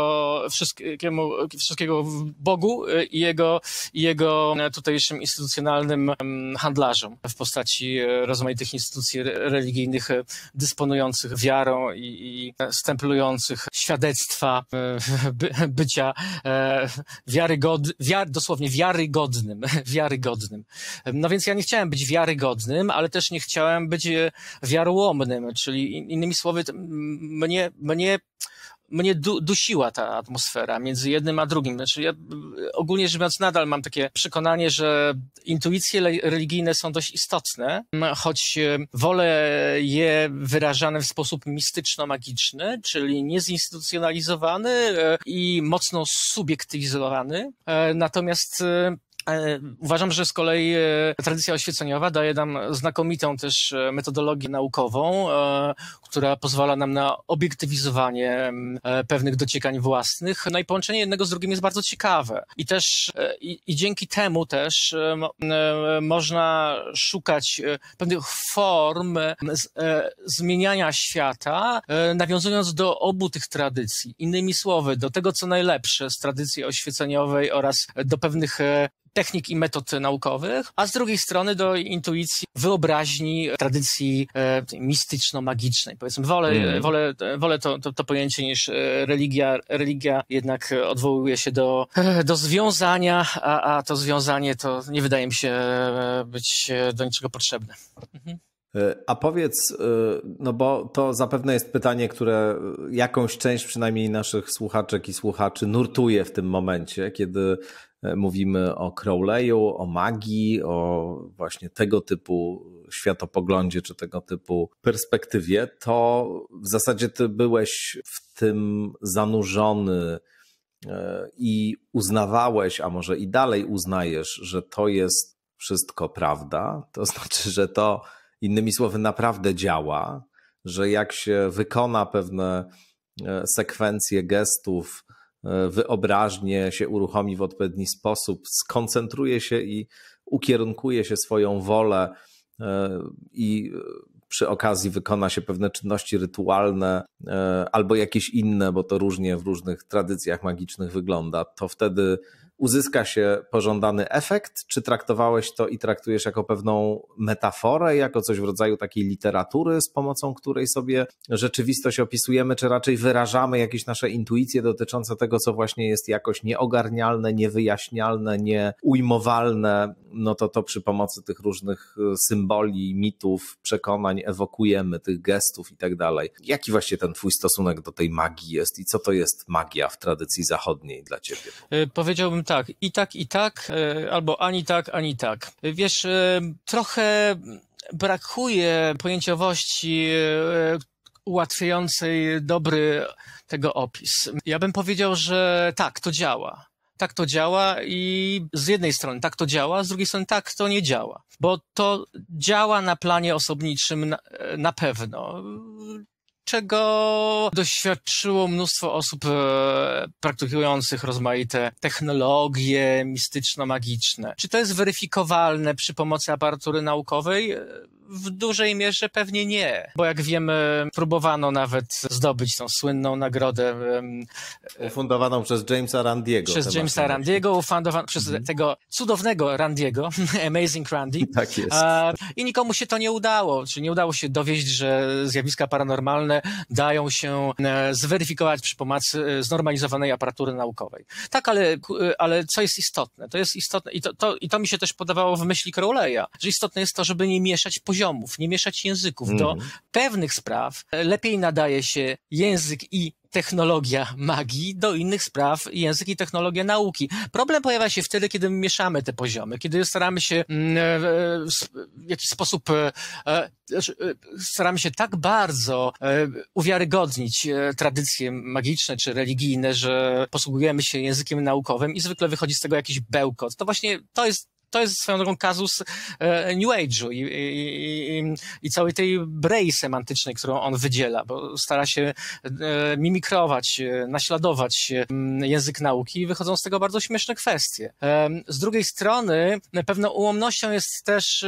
wszystkiemu, wszystkiego Bogu e, i jego, i jego tutejszym instytucjonalnym handlarzom w postaci rozmaitych instytucji religijnych dysponujących wiarą i, i stemplujących świadectwa e, by, bycia e, wiarygod, wiar, dosłownie wiarygodnym, wiarygodnym. No więc ja nie chciałem być wiarygodnym, ale też nie chciałem być e, wiarołomnym, czyli innymi słowy, mnie, mnie mnie du dusiła ta atmosfera między jednym a drugim. Znaczy ja ogólnie rzecz biorąc nadal mam takie przekonanie, że intuicje religijne są dość istotne, choć e, wolę je wyrażane w sposób mistyczno-magiczny, czyli niezinstytucjonalizowany e, i mocno subiektywizowany. E, natomiast E, uważam, że z kolei e, tradycja oświeceniowa daje nam znakomitą też e, metodologię naukową, która pozwala nam na obiektywizowanie pewnych dociekań własnych. No i połączenie jednego z drugim jest bardzo ciekawe. I też, i, i dzięki temu też można szukać pewnych form z, zmieniania świata, nawiązując do obu tych tradycji. Innymi słowy, do tego, co najlepsze z tradycji oświeceniowej oraz do pewnych technik i metod naukowych, a z drugiej strony do intuicji, wyobraźni, tradycji e, mistyczno-magicznej. Powiedzmy, wolę, mm. wolę, e, wolę to, to, to pojęcie niż e, religia. Religia jednak odwołuje się do, do związania, a, a to związanie to nie wydaje mi się być do niczego potrzebne. Mhm. A powiedz, no bo to zapewne jest pytanie, które jakąś część przynajmniej naszych słuchaczek i słuchaczy nurtuje w tym momencie, kiedy mówimy o Crowley'u, o magii, o właśnie tego typu światopoglądzie czy tego typu perspektywie, to w zasadzie ty byłeś w tym zanurzony e, i uznawałeś, a może i dalej uznajesz, że to jest wszystko prawda. To znaczy, że to innymi słowy naprawdę działa, że jak się wykona pewne e, sekwencje gestów, E, wyobraźnie się uruchomi w odpowiedni sposób, skoncentruje się i ukierunkuje się swoją wolę e, i przy okazji wykona się pewne czynności rytualne e, albo jakieś inne, bo to różnie w różnych tradycjach magicznych wygląda, to wtedy uzyska się pożądany efekt? Czy traktowałeś to i traktujesz jako pewną metaforę, jako coś w rodzaju takiej literatury, z pomocą której sobie rzeczywistość opisujemy, czy raczej wyrażamy jakieś nasze intuicje dotyczące tego, co właśnie jest jakoś nieogarnialne, niewyjaśnialne, nieujmowalne? No to to przy pomocy tych różnych y, symboli, mitów, przekonań ewokujemy, tych gestów i tak dalej. Jaki właśnie ten Twój stosunek do tej magii jest i co to jest magia w tradycji zachodniej dla Ciebie? Y, powiedziałbym tak, i tak, i tak, e, albo ani tak, ani tak. Wiesz, e, trochę brakuje pojęciowości e, ułatwiającej dobry tego opis. Ja bym powiedział, że tak, to działa. Tak to działa i z jednej strony tak to działa, z drugiej strony tak to nie działa, bo to działa na planie osobniczym na, na pewno czego doświadczyło mnóstwo osób e, praktykujących rozmaite technologie mistyczno-magiczne. Czy to jest weryfikowalne przy pomocy aparatury naukowej? E, w dużej mierze pewnie nie, bo jak wiemy, próbowano nawet zdobyć tą słynną nagrodę. E, ufundowaną przez Jamesa Randiego. Przez Jamesa Randiego, ufundowaną przez mm. tego cudownego Randiego, Amazing Randy. Tak jest. I nikomu się to nie udało, czy nie udało się dowieść, że zjawiska paranormalne dane dają się e, zweryfikować przy pomocy e, znormalizowanej aparatury naukowej. Tak, ale, e, ale co jest istotne? To jest istotne i to, to, i to mi się też podawało w myśli Crowley'a, że istotne jest to, żeby nie mieszać poziomów, nie mieszać języków. Do mhm. pewnych spraw lepiej nadaje się język i technologia magii do innych spraw język i technologia nauki. Problem pojawia się wtedy, kiedy mieszamy te poziomy, kiedy staramy się mm, e, e, w jakiś sposób, e, staramy się tak bardzo uwiarygodnić tradycje magiczne czy religijne, że posługujemy się językiem naukowym i zwykle wychodzi z tego jakiś bełkot. To właśnie to jest to jest swoją drogą kazus e, New Age'u i, i, i, całej tej brei semantycznej, którą on wydziela, bo stara się e, mimikrować, e, naśladować język nauki i wychodzą z tego bardzo śmieszne kwestie. Z drugiej strony pewną ułomnością jest też,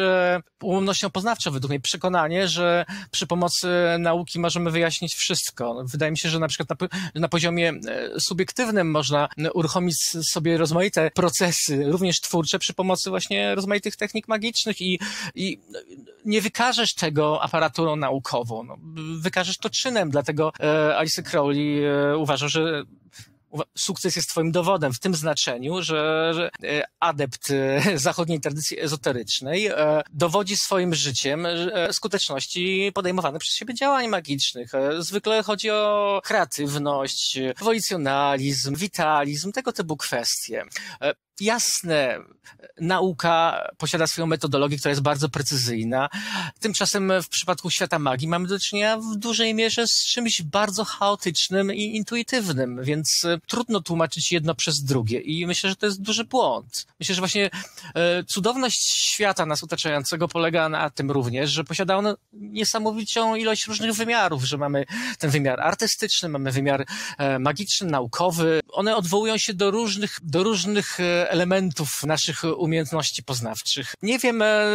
ułomnością poznawczą według mnie, przekonanie, że przy pomocy nauki możemy wyjaśnić wszystko. Wydaje mi się, że na przykład na, na poziomie subiektywnym można uruchomić sobie rozmaite procesy, również twórcze, przy pomocy właśnie rozmaitych technik magicznych i, i nie wykażesz tego aparaturą naukową. No, wykażesz to czynem, dlatego e, Alice Crowley e, że sukces jest twoim dowodem w tym znaczeniu, że, że e, adept e, zachodniej tradycji ezoterycznej e, dowodzi swoim życiem skuteczności podejmowanych przez siebie działań magicznych. Zwykle chodzi o kreatywność, ewolucjonalizm, witalizm, tego typu kwestie. Jasne, nauka posiada swoją metodologię, która jest bardzo precyzyjna. Tymczasem w przypadku świata magii mamy do czynienia w dużej mierze z czymś bardzo chaotycznym i intuitywnym, więc e, trudno tłumaczyć jedno przez drugie i myślę, że to jest duży błąd. Myślę, że właśnie e, cudowność świata nas otaczającego polega na tym również, że posiada on niesamowitą ilość różnych wymiarów, że mamy ten wymiar artystyczny, mamy wymiar e, magiczny, naukowy. One odwołują się do różnych, do różnych elementów naszych umiejętności poznawczych. Nie wiem, e,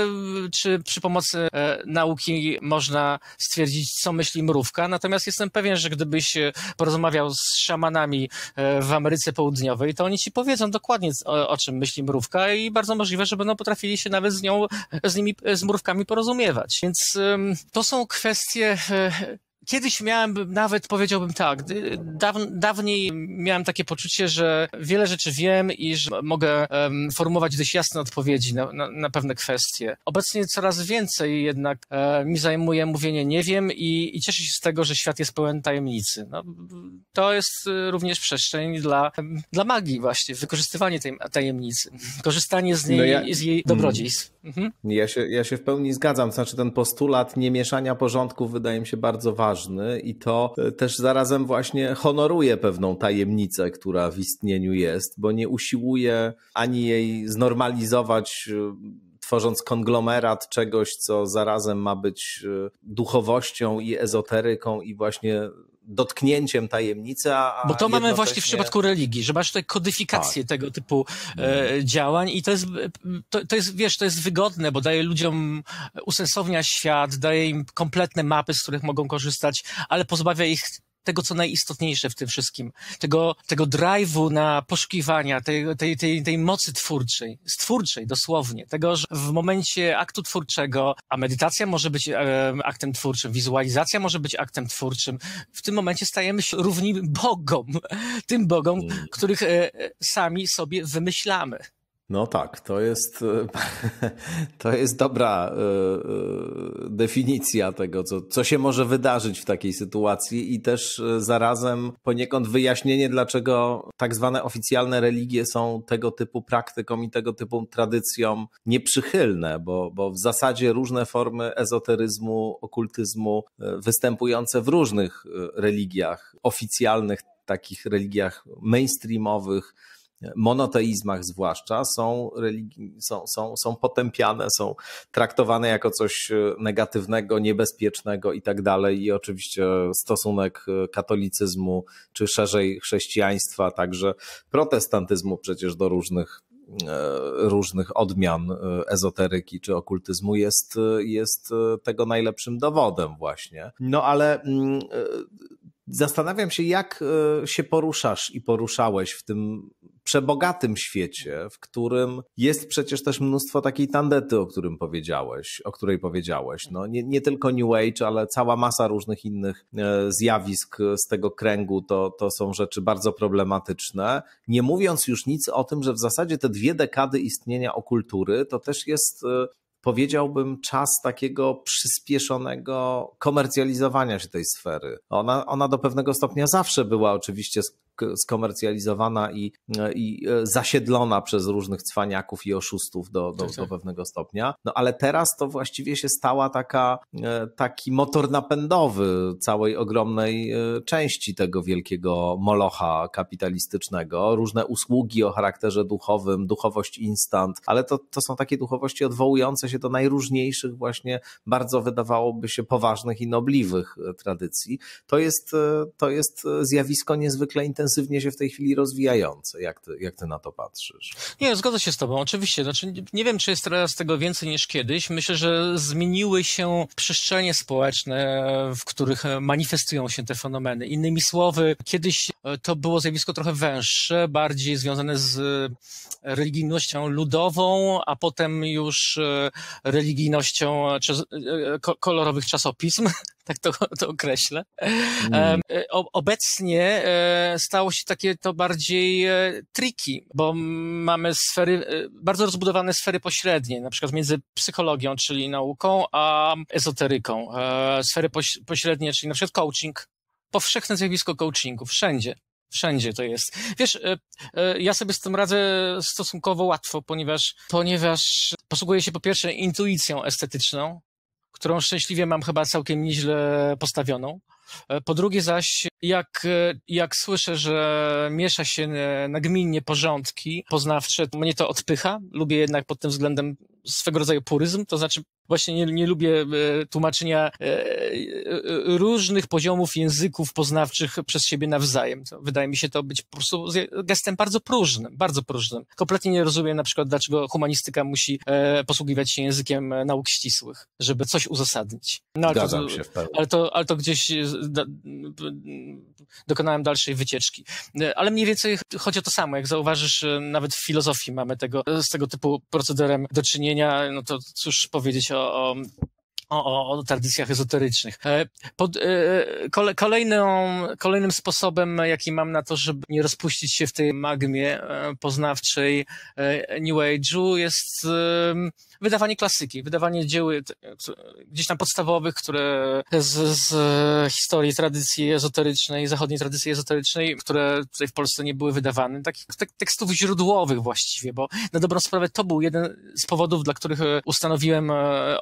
czy przy pomocy e, nauki można stwierdzić, co myśli mrówka, natomiast jestem pewien, że gdybyś e, porozmawiał z szamanami w Ameryce Południowej, to oni ci powiedzą dokładnie, o, czym myśli mrówka i bardzo możliwe, że będą potrafili się nawet z nią, z nimi, z mrówkami porozumiewać. Więc to są kwestie Kiedyś miałem, nawet powiedziałbym tak, y, dawniej miałem takie poczucie, że wiele rzeczy wiem i że mogę um, formułować dość jasne odpowiedzi na, na, na, pewne kwestie. Obecnie coraz więcej jednak e, mi zajmuje mówienie nie wiem i, i cieszę się z tego, że świat jest pełen tajemnicy. No, to jest y, również przestrzeń dla, dla magii właśnie, wykorzystywanie tej tajemnicy, korzystanie z no niej, no ja... z jej dobrodziejstw. Mhm. Ja, się, ja się w pełni zgadzam. Znaczy, ten postulat nie mieszania porządków wydaje mi się bardzo ważny i to e, też zarazem właśnie honoruje pewną tajemnicę, która w istnieniu jest, bo nie usiłuje ani jej znormalizować e, tworząc konglomerat czegoś, co zarazem ma być e, duchowością i ezoteryką i właśnie dotknięciem tajemnicy. A Bo to mamy właśnie w przypadku religii, że masz tutaj kodyfikację tak. tego typu e, mhm. działań i to jest, to, to jest, wiesz, to jest wygodne, bo daje ludziom usensownia świat, daje im kompletne mapy, z których mogą korzystać, ale pozbawia ich tego, co najistotniejsze w tym wszystkim, tego, tego drive'u na poszukiwania, tej, tej, tej, tej mocy twórczej, stwórczej dosłownie, tego, że w momencie aktu twórczego, a medytacja może być e, aktem twórczym, wizualizacja może być aktem twórczym, w tym momencie stajemy się równi bogom, tym bogom, mm. których e, e, sami sobie wymyślamy. No tak, to jest, e, to jest dobra e, e, definicja tego, co, co się może wydarzyć w takiej sytuacji, i też zarazem poniekąd wyjaśnienie, dlaczego tak zwane oficjalne religie są tego typu praktykom i tego typu tradycjom nieprzychylne, bo, bo w zasadzie różne formy ezoteryzmu, okultyzmu występujące w różnych religiach oficjalnych, takich religiach mainstreamowych, monoteizmach zwłaszcza, są, są, są, są potępiane, są traktowane jako coś e, negatywnego, niebezpiecznego i tak dalej. I oczywiście stosunek e, katolicyzmu, czy szerzej chrześcijaństwa, także protestantyzmu przecież do różnych e, różnych odmian ezoteryki czy okultyzmu jest, jest tego najlepszym dowodem właśnie. No ale mm, Zastanawiam się, jak e, się poruszasz i poruszałeś w tym przebogatym świecie, w którym jest przecież też mnóstwo takiej tandety, o którym powiedziałeś, o której powiedziałeś. No, nie, nie tylko New Age, ale cała masa różnych innych e, zjawisk z tego kręgu to, to są rzeczy bardzo problematyczne. Nie mówiąc już nic o tym, że w zasadzie te dwie dekady istnienia okultury to też jest e, powiedziałbym, czas takiego przyspieszonego komercjalizowania się tej sfery. Ona, ona do pewnego stopnia zawsze była oczywiście tak skomercjalizowana i, i e, zasiedlona przez różnych cwaniaków i oszustów do, do, tak, do tak. pewnego stopnia. No ale teraz to właściwie się stała taka, e, taki motor napędowy całej ogromnej e, części tego wielkiego molocha kapitalistycznego. Różne usługi o charakterze duchowym, duchowość instant, ale to, to są takie duchowości odwołujące się do najróżniejszych właśnie bardzo wydawałoby się poważnych i nobliwych tradycji. To jest, to jest zjawisko niezwykle intensywne intensywnie się w tej chwili rozwijające. Jak ty, jak ty na to patrzysz? Nie, zgodzę się z tobą, oczywiście. Znaczy, nie wiem, czy jest teraz tego więcej niż kiedyś. Myślę, że zmieniły się przestrzenie społeczne, w których manifestują się te fenomeny. Innymi słowy, kiedyś e, to było zjawisko trochę węższe, bardziej związane z e, religijnością ludową, a potem już e, religijnością kolorowych czasopism. tak to, to określę. Mm. Obecnie e, stało się takie to bardziej e, triki, bo mamy sfery, bardzo rozbudowane sfery pośrednie, na przykład między psychologią, czyli nauką, a ezoteryką. Sfery pośrednie, czyli na przykład coaching, powszechne zjawisko coachingu, wszędzie. Wszędzie to jest. Wiesz, ja sobie z tym radzę stosunkowo łatwo, ponieważ, ponieważ posługuję się po pierwsze intuicją estetyczną, którą szczęśliwie mam chyba całkiem nieźle postawioną. E, po drugie zaś jak, e, jak słyszę, że miesza się e, nagminnie porządki poznawcze, to mnie to odpycha. Lubię jednak pod tym względem swego rodzaju puryzm, to znaczy właśnie nie, nie lubię e, tłumaczenia różnych poziomów języków poznawczych przez siebie nawzajem. wydaje mi się to być po prostu gestem bardzo próżnym, bardzo próżnym. Kompletnie nie rozumiem na przykład, dlaczego humanistyka musi posługiwać się językiem nauk ścisłych, żeby coś uzasadnić. No, ale, to, ale, to, ale to gdzieś dokonałem dalszej wycieczki. E, ale mniej więcej chodzi o to samo. Jak zauważysz, nawet w filozofii mamy tego, z tego typu procederem do czynienia. No to cóż powiedzieć o, o o, o, o tradycjach ezoterycznych. E, pod, e, kole, kolejną, kolejnym sposobem, jaki mam na to, żeby nie rozpuścić się w tej magmie e, poznawczej New Age'u jest wydawanie klasyki, wydawanie dzieł gdzieś tam podstawowych, które z, z historii tradycji ezoterycznej, zachodniej tradycji ezoterycznej, które tutaj w Polsce nie były wydawane, takich tekstów źródłowych właściwie, bo na dobrą sprawę to był jeden z powodów, dla których ustanowiłem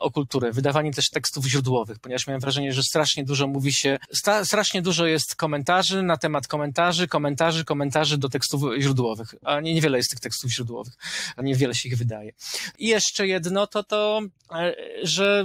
okulturę, wydawanie też tekstów źródłowych, ponieważ miałem wrażenie, że strasznie dużo mówi się, sta, strasznie dużo jest komentarzy na temat komentarzy, komentarzy, komentarzy do tekstów źródłowych, a nie, niewiele jest tych tekstów źródłowych, a niewiele się ich wydaje. I jeszcze jedno to to, e, że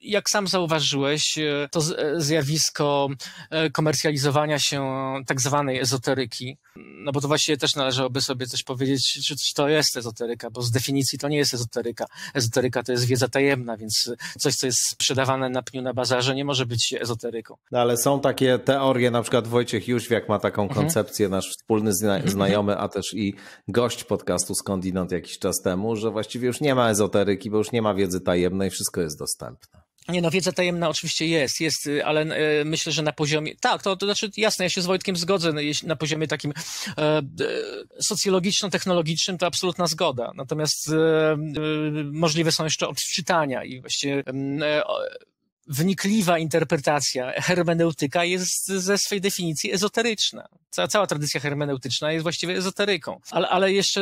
jak sam zauważyłeś, e, to e, zjawisko e, komercjalizowania się tak zwanej ezoteryki, no bo to właściwie też należałoby sobie coś powiedzieć, czy, to jest ezoteryka, bo z definicji to nie jest ezoteryka. Ezoteryka to jest wiedza tajemna, więc coś, co jest sprzedawane na pniu na bazarze, nie może być ezoteryką. No ale są takie teorie, na przykład Wojciech Jóźwiak ma taką mhm. koncepcję, mhm. nasz wspólny zna mhm. znajomy, a też i gość podcastu Skądinąd jakiś czas temu, że właściwie już nie ma ezoteryki, bo już nie ma wiedzy tajemnej, wszystko jest dostępne. Nie no, wiedza tajemna oczywiście jest, jest, y, ale y, myślę, że na poziomie. Tak, to, to znaczy jasne, ja się z Wojtkiem zgodzę. No, na poziomie takim e, socjologiczno-technologicznym to absolutna zgoda. Natomiast e, y, możliwe są jeszcze odczytania i właściwie e, wnikliwa interpretacja, hermeneutyka jest ze swej definicji ezoteryczna. Cała, cała tradycja hermeneutyczna jest właściwie ezoteryką. Ale, ale jeszcze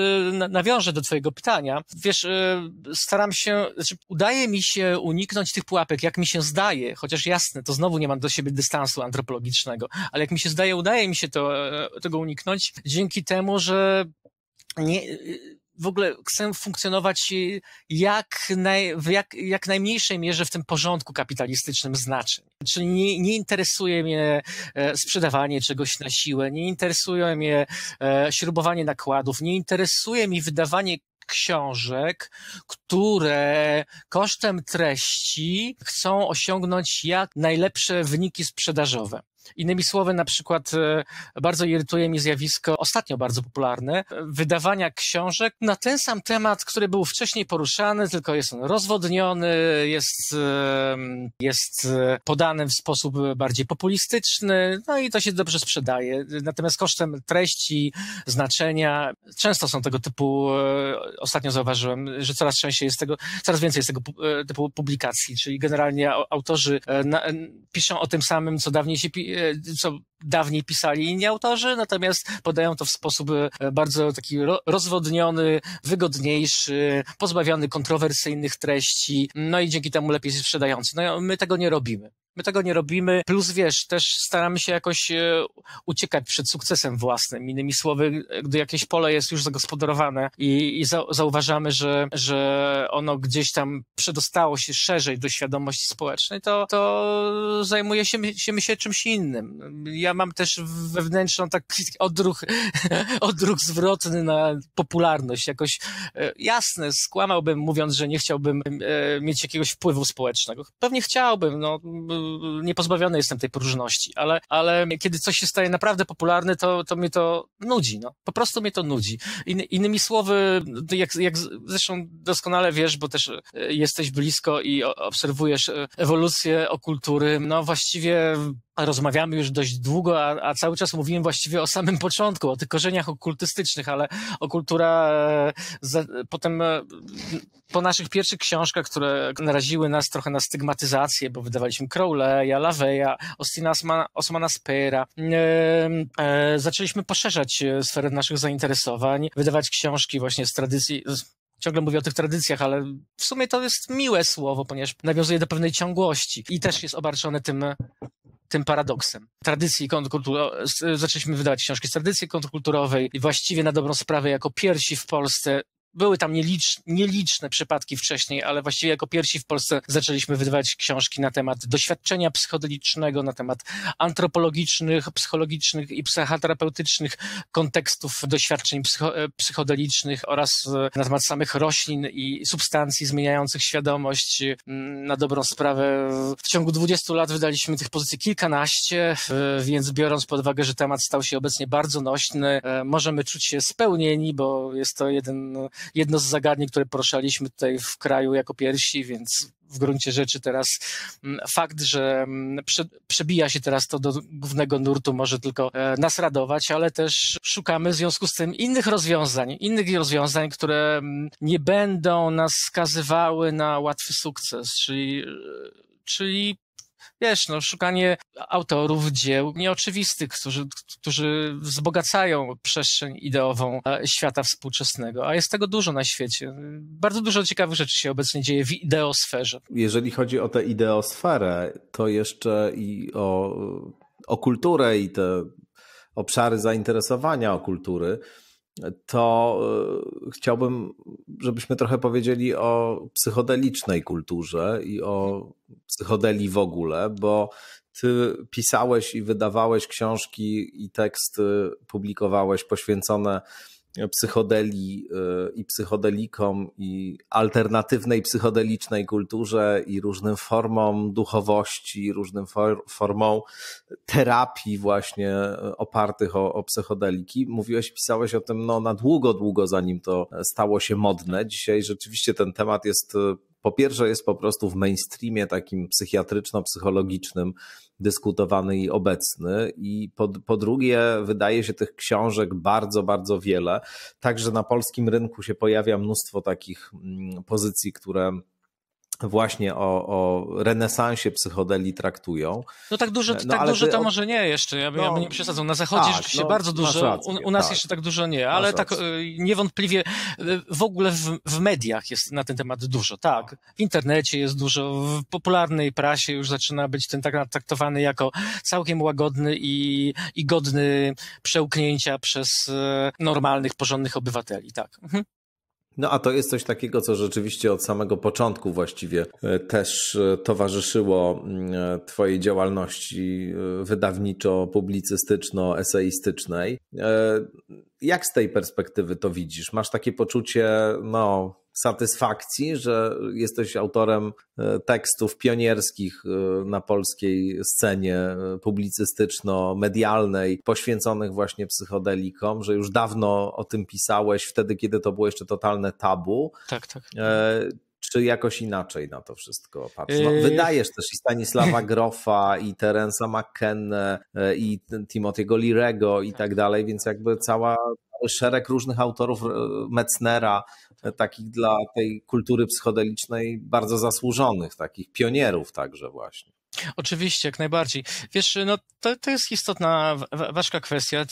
nawiążę do Twojego pytania. Wiesz, e, staram się, znaczy udaje mi się uniknąć tych pułapek, jak mi się zdaje, chociaż jasne, to znowu nie mam do siebie dystansu antropologicznego, ale jak mi się zdaje, udaje mi się to, e, tego uniknąć dzięki temu, że nie, w ogóle chcę funkcjonować y, jak, naj, w jak, jak najmniejszej mierze w tym porządku kapitalistycznym znaczy, Czyli nie, nie interesuje mnie e, sprzedawanie czegoś na siłę, nie interesuje mnie e, śrubowanie nakładów, nie interesuje mi wydawanie książek, które kosztem treści chcą osiągnąć jak najlepsze wyniki sprzedażowe. Innymi słowy, na przykład e, bardzo irytuje mi zjawisko, ostatnio bardzo popularne, e, wydawania książek na ten sam temat, który był wcześniej poruszany, tylko jest on rozwodniony, jest, e, jest podany w sposób bardziej populistyczny, no i to się dobrze sprzedaje. Natomiast kosztem treści, znaczenia, często są tego typu, ostatnio zauważyłem, że coraz częściej jest tego, coraz więcej jest tego typu publikacji, czyli generalnie autorzy na, piszą o tym samym, co dawniej się pi E, co dawniej pisali inni autorzy, natomiast podają to w sposób e, bardzo taki rozwodniony, wygodniejszy, pozbawiony kontrowersyjnych treści, no i dzięki temu lepiej sprzedający. No my tego nie robimy. My tego nie robimy. Plus wiesz, też staramy się jakoś e, uciekać przed sukcesem własnym. Innymi słowy, gdy jakieś pole jest już zagospodarowane i, i zauważamy, że, że ono gdzieś tam przedostało się szerzej do świadomości społecznej, to, to zajmuje się, się, się czymś innym. Ja mam też wewnętrzną taki odruch, odruch zwrotny na popularność. Jakoś e, jasne, skłamałbym mówiąc, że nie chciałbym e, mieć jakiegoś wpływu społecznego. Pewnie chciałbym, no nie pozbawiony jestem tej próżności, ale, ale kiedy coś się staje naprawdę popularne, to, to mnie to nudzi, no. Po prostu mnie to nudzi. In, innymi słowy, jak, jak zresztą doskonale wiesz, bo też e, jesteś blisko i obserwujesz e, ewolucję okultury, no właściwie rozmawiamy już dość długo, a, a, cały czas mówiłem właściwie o samym początku, o tych korzeniach okultystycznych, ale o kultura e, za, potem e, po naszych pierwszych książkach, które naraziły nas trochę na stygmatyzację, bo wydawaliśmy Crowleya, Laveya, Ostina Osmana, Osmana e, e, zaczęliśmy poszerzać e, sferę naszych zainteresowań, wydawać książki właśnie z tradycji, ciągle mówię o tych tradycjach, ale w sumie to jest miłe słowo, ponieważ nawiązuje do pewnej ciągłości i też jest obarczone tym tym paradoksem. Tradycji kontrkulturowej, zaczęliśmy wydawać książki z tradycji kontrkulturowej i właściwie na dobrą sprawę jako pierwsi w Polsce były tam nieliczne przypadki wcześniej, ale właściwie jako pierwsi w Polsce zaczęliśmy wydawać książki na temat doświadczenia psychodelicznego, na temat antropologicznych, psychologicznych i psychoterapeutycznych kontekstów doświadczeń psycho, e, psychodelicznych oraz e, na temat samych roślin i substancji zmieniających świadomość. Mm, na dobrą sprawę w ciągu 20 lat wydaliśmy tych pozycji kilkanaście, e, więc biorąc pod uwagę, że temat stał się obecnie bardzo nośny, możemy czuć się spełnieni, bo jest to jeden jedno z zagadnień, które poruszaliśmy tutaj w kraju jako pierwsi, więc w gruncie rzeczy teraz mm, fakt, że mm, przebija się teraz to do głównego nurtu może tylko e, nas radować, ale też szukamy w związku z tym innych rozwiązań, innych rozwiązań, które mm, nie będą nas skazywały na łatwy sukces, czyli, e, czyli wiesz, no, szukanie autorów dzieł nieoczywistych, którzy, którzy wzbogacają przestrzeń ideową e, świata współczesnego, a jest tego dużo na świecie. Bardzo dużo ciekawych rzeczy się obecnie dzieje w ideosferze. Jeżeli chodzi o tę ideosferę, to jeszcze i o, o kulturę i te obszary zainteresowania o kultury, to e, chciałbym, żebyśmy trochę powiedzieli o psychodelicznej kulturze i o psychodeli w ogóle, bo ty pisałeś i wydawałeś książki i teksty publikowałeś poświęcone psychodeli y, i psychodelikom i alternatywnej psychodelicznej kulturze i różnym formom duchowości, różnym for, formom terapii właśnie y, opartych o, o psychodeliki. Mówiłeś, pisałeś o tym no, na długo, długo zanim to stało się modne. Dzisiaj rzeczywiście ten temat jest y, po pierwsze jest po prostu w mainstreamie takim psychiatryczno-psychologicznym dyskutowany i obecny. I po, po drugie, wydaje się tych książek bardzo, bardzo wiele. Także na polskim rynku się pojawia mnóstwo takich mm, pozycji, które właśnie o, o renesansie psychodeli traktują. No tak dużo, no, tak dużo ty, to może nie jeszcze, ja bym, no, ja bym nie przesadzał. Na zachodzie tak, rzeczywiście no, bardzo dużo, rację, u, u, nas tak, jeszcze tak dużo nie, ale tak y, niewątpliwie y, w ogóle w, w, mediach jest na ten temat dużo, tak. W internecie jest dużo, w popularnej prasie już zaczyna być ten tak traktowany jako całkiem łagodny i, i godny przełknięcia przez y, normalnych, porządnych obywateli, tak. Mhm. No a to jest coś takiego, co rzeczywiście od samego początku właściwie e, też e, towarzyszyło mm, e, Twojej działalności wydawniczo-publicystyczno-eseistycznej. Jak z tej perspektywy to widzisz? Masz takie poczucie, no satysfakcji, że jesteś autorem e, tekstów pionierskich e, na polskiej scenie e, publicystyczno-medialnej, poświęconych właśnie psychodelikom, że już dawno o tym pisałeś, wtedy, kiedy to było jeszcze totalne tabu. Tak, tak. Czy jakoś inaczej na to wszystko patrzysz? No, yy, wydajesz też i Stanisława Grofa, i Terensa McKenna, yy, i Timothy'ego Lirego i tak dalej, więc jakby cała szereg różnych autorów yy, Metznera, takich dla tej kultury psychodelicznej bardzo zasłużonych, takich pionierów także właśnie. Oczywiście, jak najbardziej. Wiesz, no to, to jest istotna, ważka kwestia. E,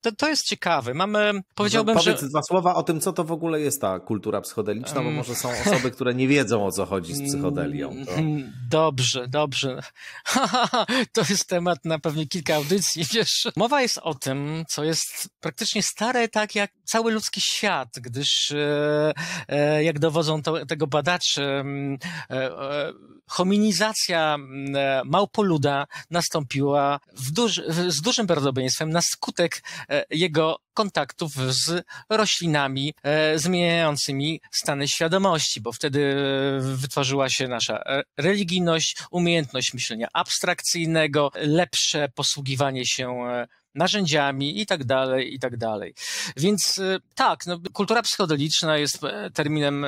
to, to jest ciekawe. Mamy, powiedziałbym, no, powiedz że... dwa słowa o tym, co to w ogóle jest ta kultura psychodeliczna, um... bo mm. może są osoby, które nie wiedzą, o co chodzi z mm. psychodelią. To... Dobrze, dobrze. to jest temat na pewnie kilka audycji, wiesz. Mowa jest o tym, co jest praktycznie stare, tak jak cały ludzki świat, gdyż e, e, jak dowodzą to, tego badacze, mm, hominizacja małpoluda nastąpiła duży, z dużym prawdopodobieństwem na skutek e, jego kontaktów z roślinami e, zmieniającymi stany świadomości, bo wtedy e, wytworzyła się nasza religijność, umiejętność myślenia abstrakcyjnego, lepsze posługiwanie się narzędziami i tak dalej, i tak dalej. Więc tak, no, kultura psychodeliczna jest terminem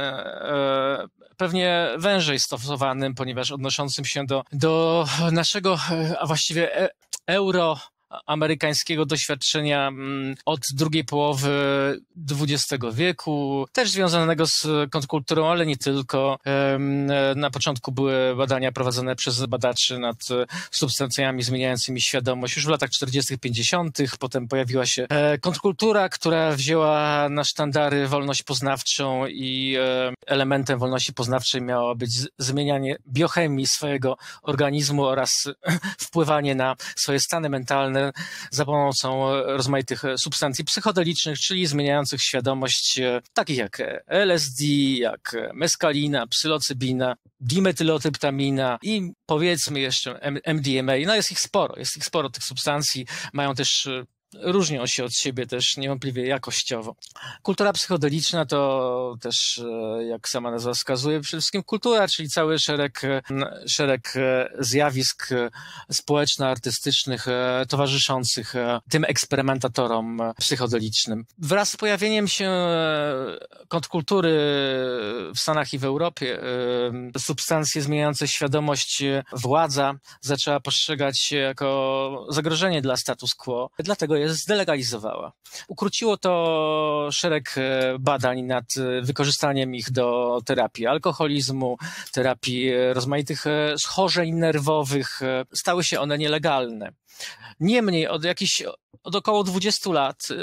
pewnie wężej stosowanym, ponieważ odnoszącym się do, do naszego, e, a właściwie e euro amerykańskiego doświadczenia mm, od drugiej połowy XX wieku, też związanego z kontrkulturą, ale nie tylko. Na początku były badania prowadzone przez badaczy nad e, substancjami zmieniającymi świadomość już w latach 40., 50., potem pojawiła się e, kontrkultura, która wzięła na sztandary wolność poznawczą i e, elementem wolności poznawczej miało być zmienianie biochemii swojego organizmu oraz wpływanie na swoje stany mentalne za pomocą rozmaitych substancji psychodelicznych, czyli zmieniających świadomość, e, takich jak LSD, jak meskalina, psylocybina, dimetylotyptamina i powiedzmy jeszcze MDMA. No jest ich sporo, jest ich sporo tych substancji, mają też e, różnią się od siebie też niewątpliwie jakościowo. Kultura psychodeliczna to też, e, jak sama nazwa wskazuje, przede wszystkim kultura, czyli cały szereg, szereg e, zjawisk e, społeczno-artystycznych towarzyszących tym eksperymentatorom psychodelicznym. Wraz z pojawieniem się kontkultury w Stanach i w Europie, substancje zmieniające świadomość władza zaczęła postrzegać jako zagrożenie dla status quo. Dlatego zdelegalizowała. Ukróciło to szereg e, badań nad e, wykorzystaniem ich do terapii alkoholizmu, terapii e, rozmaitych schorzeń nerwowych. Stały się one nielegalne. Niemniej od jakichś, od około 20 lat e,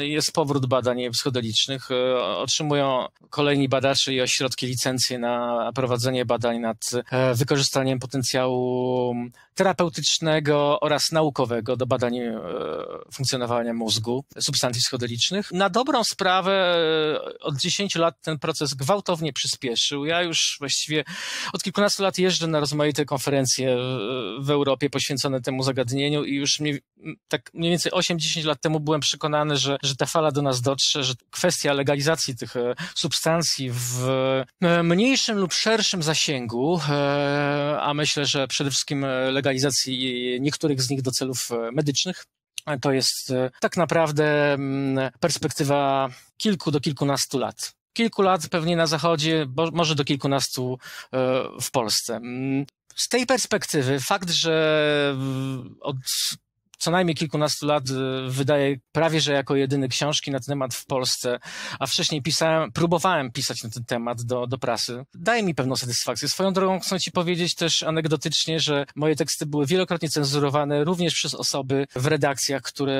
e, jest powrót badań psychodelicznych. E, otrzymują kolejni badacze i ośrodki licencje na prowadzenie badań nad wykorzystaniem potencjału terapeutycznego oraz naukowego do badań funkcjonowania mózgu, substancji psychodelicznych. Na dobrą sprawę od 10 lat ten proces gwałtownie przyspieszył. Ja już właściwie od kilkunastu lat jeżdżę na rozmaite konferencje w Europie, poświęcone temu zagadnieniu i już mniej, tak mniej więcej 8-10 lat temu byłem przekonany, że, że ta fala do nas dotrze, że kwestia legalizacji tych e, substancji w e, mniejszym lub szerszym zasięgu, e, a myślę, że przede wszystkim legalizacji niektórych z nich do celów medycznych, to jest tak naprawdę perspektywa kilku do kilkunastu lat kilku lat pewnie na Zachodzie, bo może do kilkunastu w Polsce. Z tej perspektywy fakt, że od co najmniej kilkunastu lat y, wydaję prawie, że jako jedyny książki na ten temat w Polsce, a wcześniej pisałem, próbowałem pisać na ten temat do, do prasy. Daje mi pewną satysfakcję. Swoją drogą chcę ci powiedzieć też anegdotycznie, że moje teksty były wielokrotnie cenzurowane również przez osoby w redakcjach, które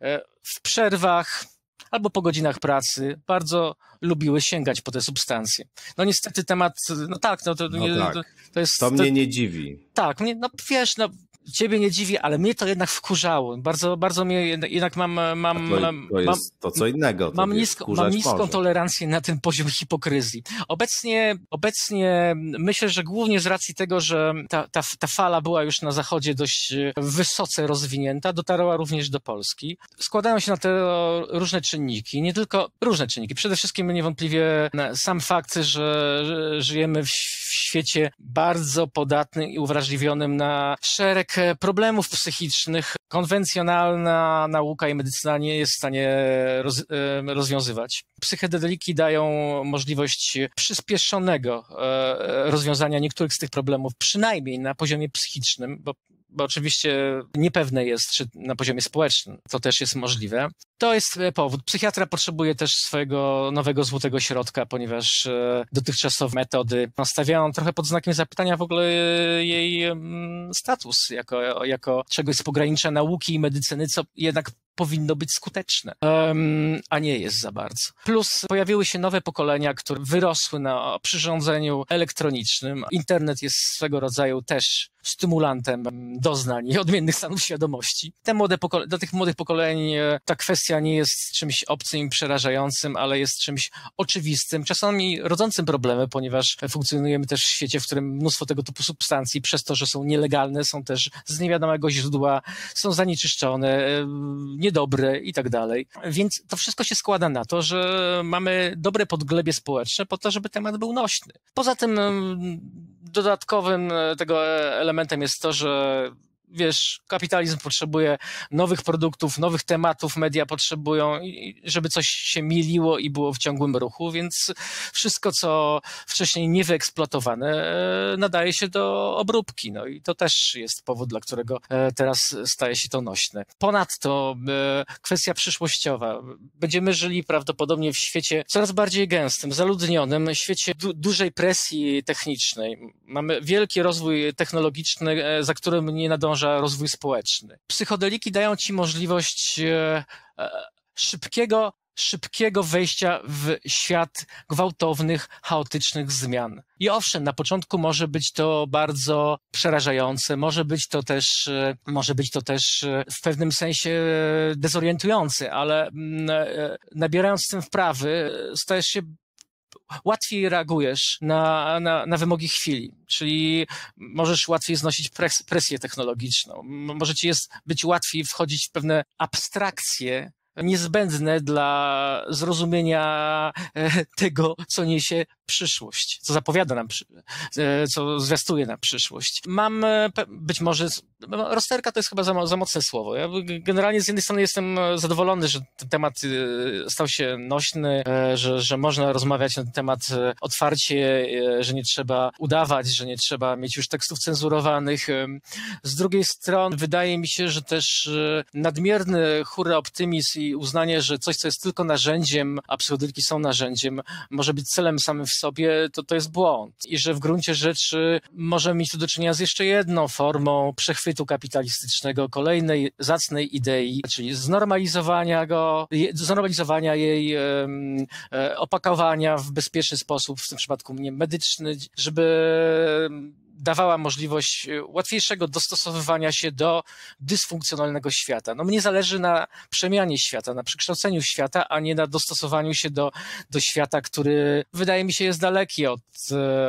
e, w przerwach albo po godzinach pracy bardzo lubiły sięgać po te substancje. No niestety temat, no tak, no to, no tak. to, to jest... To mnie nie dziwi. Tak, mnie, no wiesz, no ciebie nie dziwi, ale mnie to jednak wkurzało. Bardzo, bardzo mnie jednak mam. mam to, to jest to co innego. mam, nisko, mam niską może. tolerancję na ten poziom hipokryzji. Obecnie, obecnie myślę, że głównie z racji tego, że ta, ta, ta fala była już na zachodzie dość e, wysoce rozwinięta, dotarła również do Polski. Składają się na to różne czynniki, nie tylko różne czynniki. Przede wszystkim niewątpliwie sam fakt, że żyjemy w świecie bardzo podatnym i uwrażliwionym na szereg tak, e, problemów psychicznych konwencjonalna nauka i medycyna nie jest w stanie roz, e, rozwiązywać. Psychedeliki dają możliwość przyspieszonego e, rozwiązania niektórych z tych problemów, przynajmniej na poziomie psychicznym, bo bo oczywiście niepewne jest, czy na poziomie społecznym to też jest możliwe to jest e, powód. Psychiatra potrzebuje też swojego nowego złotego środka, ponieważ e, dotychczasowe metody nastawiają trochę pod znakiem zapytania w ogóle e, jej mm, status jako, jako czegoś z pogranicza nauki i medycyny, co jednak powinno być skuteczne, um, a nie jest za bardzo. Plus pojawiły się nowe pokolenia, które wyrosły na przyrządzeniu elektronicznym. Internet jest swego rodzaju też stymulantem mm, doznań i odmiennych stanów świadomości. Te młode pokole- do tych młodych pokoleń ta kwestia nie jest czymś obcym i przerażającym, ale jest czymś oczywistym, czasami rodzącym problemy, ponieważ funkcjonujemy też w świecie, w którym mnóstwo tego typu substancji, przez to, że są nielegalne, są też z niewiadomego źródła, są zanieczyszczone, e, niedobre i tak dalej. Więc to wszystko się składa na to, że mamy dobre podglebie społeczne po to, żeby temat był nośny. Poza tym mm, dodatkowym e, tego e, elementem jest to, że wiesz, kapitalizm potrzebuje nowych produktów, nowych tematów, media potrzebują, żeby coś się mieliło i było w ciągłym ruchu, więc wszystko, co wcześniej niewyeksploatowane, e, nadaje się do obróbki. No i to też jest powód, dla którego e, teraz staje się to nośne. Ponadto e, kwestia przyszłościowa. Będziemy żyli prawdopodobnie w świecie coraz bardziej gęstym, zaludnionym, świecie du dużej presji technicznej. Mamy wielki rozwój technologiczny, za którym nie nadąża rozwój społeczny. Psychodeliki dają ci możliwość e, e, szybkiego szybkiego wejścia w świat gwałtownych, chaotycznych zmian. I owszem, na początku może być to bardzo przerażające, może być to też, e, może być to też w pewnym sensie dezorientujące, ale mm, nabierając tym wprawy, stajesz się łatwiej reagujesz na, na, na wymogi chwili, czyli możesz łatwiej znosić pres, presję technologiczną, może ci jest być łatwiej wchodzić w pewne abstrakcje, niezbędne dla zrozumienia e, tego, co niesie przyszłość, co zapowiada nam, e, co zwiastuje nam przyszłość. Mam e, być może, no, rozterka to jest chyba za, za mocne słowo. Ja generalnie z jednej strony jestem zadowolony, że ten temat stał się nośny, że, że można rozmawiać na ten temat otwarcie, że nie trzeba udawać, że nie trzeba mieć już tekstów cenzurowanych. Z drugiej strony wydaje mi się, że też nadmierny hurra optymizm i uznanie, że coś, co jest tylko narzędziem, a psychodeliki są narzędziem, może być celem samym w sobie, to to jest błąd. I że w gruncie rzeczy możemy mieć tu do czynienia z jeszcze jedną formą przechwytu kapitalistycznego, kolejnej zacnej idei, czyli znormalizowania go, znormalizowania jej e, opakowania w bezpieczny sposób, w tym przypadku nie medyczny, żeby dawała możliwość y, łatwiejszego dostosowywania się do dysfunkcjonalnego świata. No mnie zależy na przemianie świata, na przekształceniu świata, a nie na dostosowaniu się do, do świata, który wydaje mi się jest daleki od,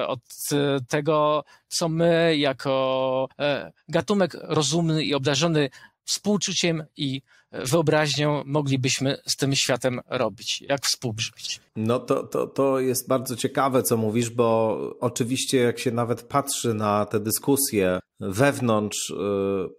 y, od y, tego, co my jako e, gatunek rozumny i obdarzony współczuciem i e, wyobraźnią moglibyśmy z tym światem robić, jak współżyć. No to, to, to jest bardzo ciekawe, co mówisz, bo oczywiście jak się nawet patrzy na te dyskusje wewnątrz, y,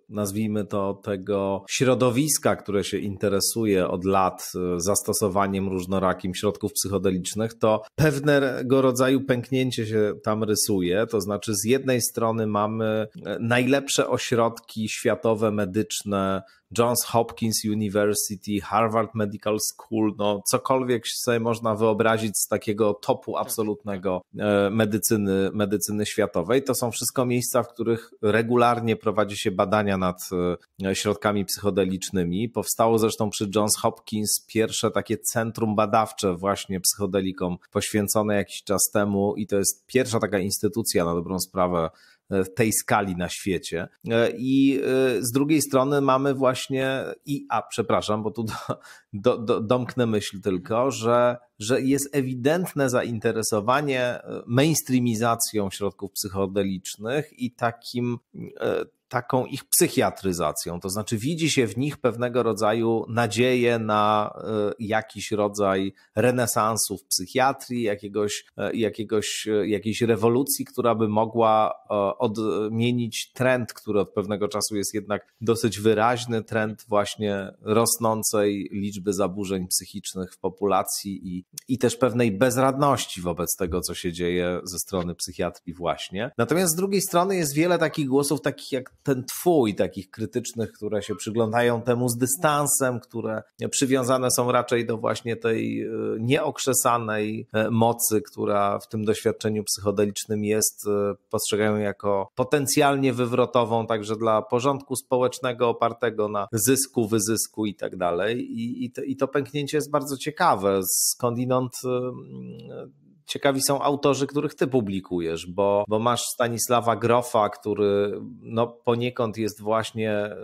nazwijmy to, tego środowiska, które się interesuje od lat y, zastosowaniem różnorakim środków psychodelicznych, to pewnego rodzaju pęknięcie się tam rysuje. To znaczy, z jednej strony mamy y, najlepsze ośrodki światowe medyczne, Johns Hopkins University, Harvard Medical School, no cokolwiek sobie można wyobrazić, wyobrazić z takiego topu tak, absolutnego e, medycyny, medycyny światowej. To są wszystko miejsca, w których regularnie prowadzi się badania nad e, środkami psychodelicznymi. Powstało zresztą przy Johns Hopkins pierwsze takie centrum badawcze właśnie psychodelikom poświęcone jakiś czas temu i to jest pierwsza taka instytucja na dobrą sprawę E, w tej skali na świecie. E, I e, z drugiej strony mamy właśnie, i a przepraszam, bo tu do, do, domknę myśl tylko, że, że jest ewidentne zainteresowanie mainstreamizacją środków psychodelicznych i takim taką ich psychiatryzacją, to znaczy widzi się w nich pewnego rodzaju nadzieję na e, jakiś rodzaj renesansu w psychiatrii, jakiegoś, e, jakiegoś, e, jakiejś rewolucji, która by mogła odmienić trend, który od pewnego czasu jest jednak dosyć wyraźny, trend właśnie rosnącej liczby zaburzeń psychicznych w populacji i, i też pewnej bezradności wobec tego, co się dzieje ze strony psychiatrii właśnie. Natomiast z drugiej strony jest wiele takich głosów, takich jak ten twój takich krytycznych, które się przyglądają temu z dystansem, które przywiązane są raczej do właśnie tej e, nieokrzesanej e, mocy, która w tym doświadczeniu psychodelicznym jest, e, postrzegają jako potencjalnie wywrotową także dla porządku społecznego opartego na zysku, wyzysku i tak dalej. I, to, i to pęknięcie jest bardzo ciekawe, skądinąd ciekawi są autorzy, których ty publikujesz, bo, bo masz Stanisława Grofa, który no, poniekąd jest właśnie e,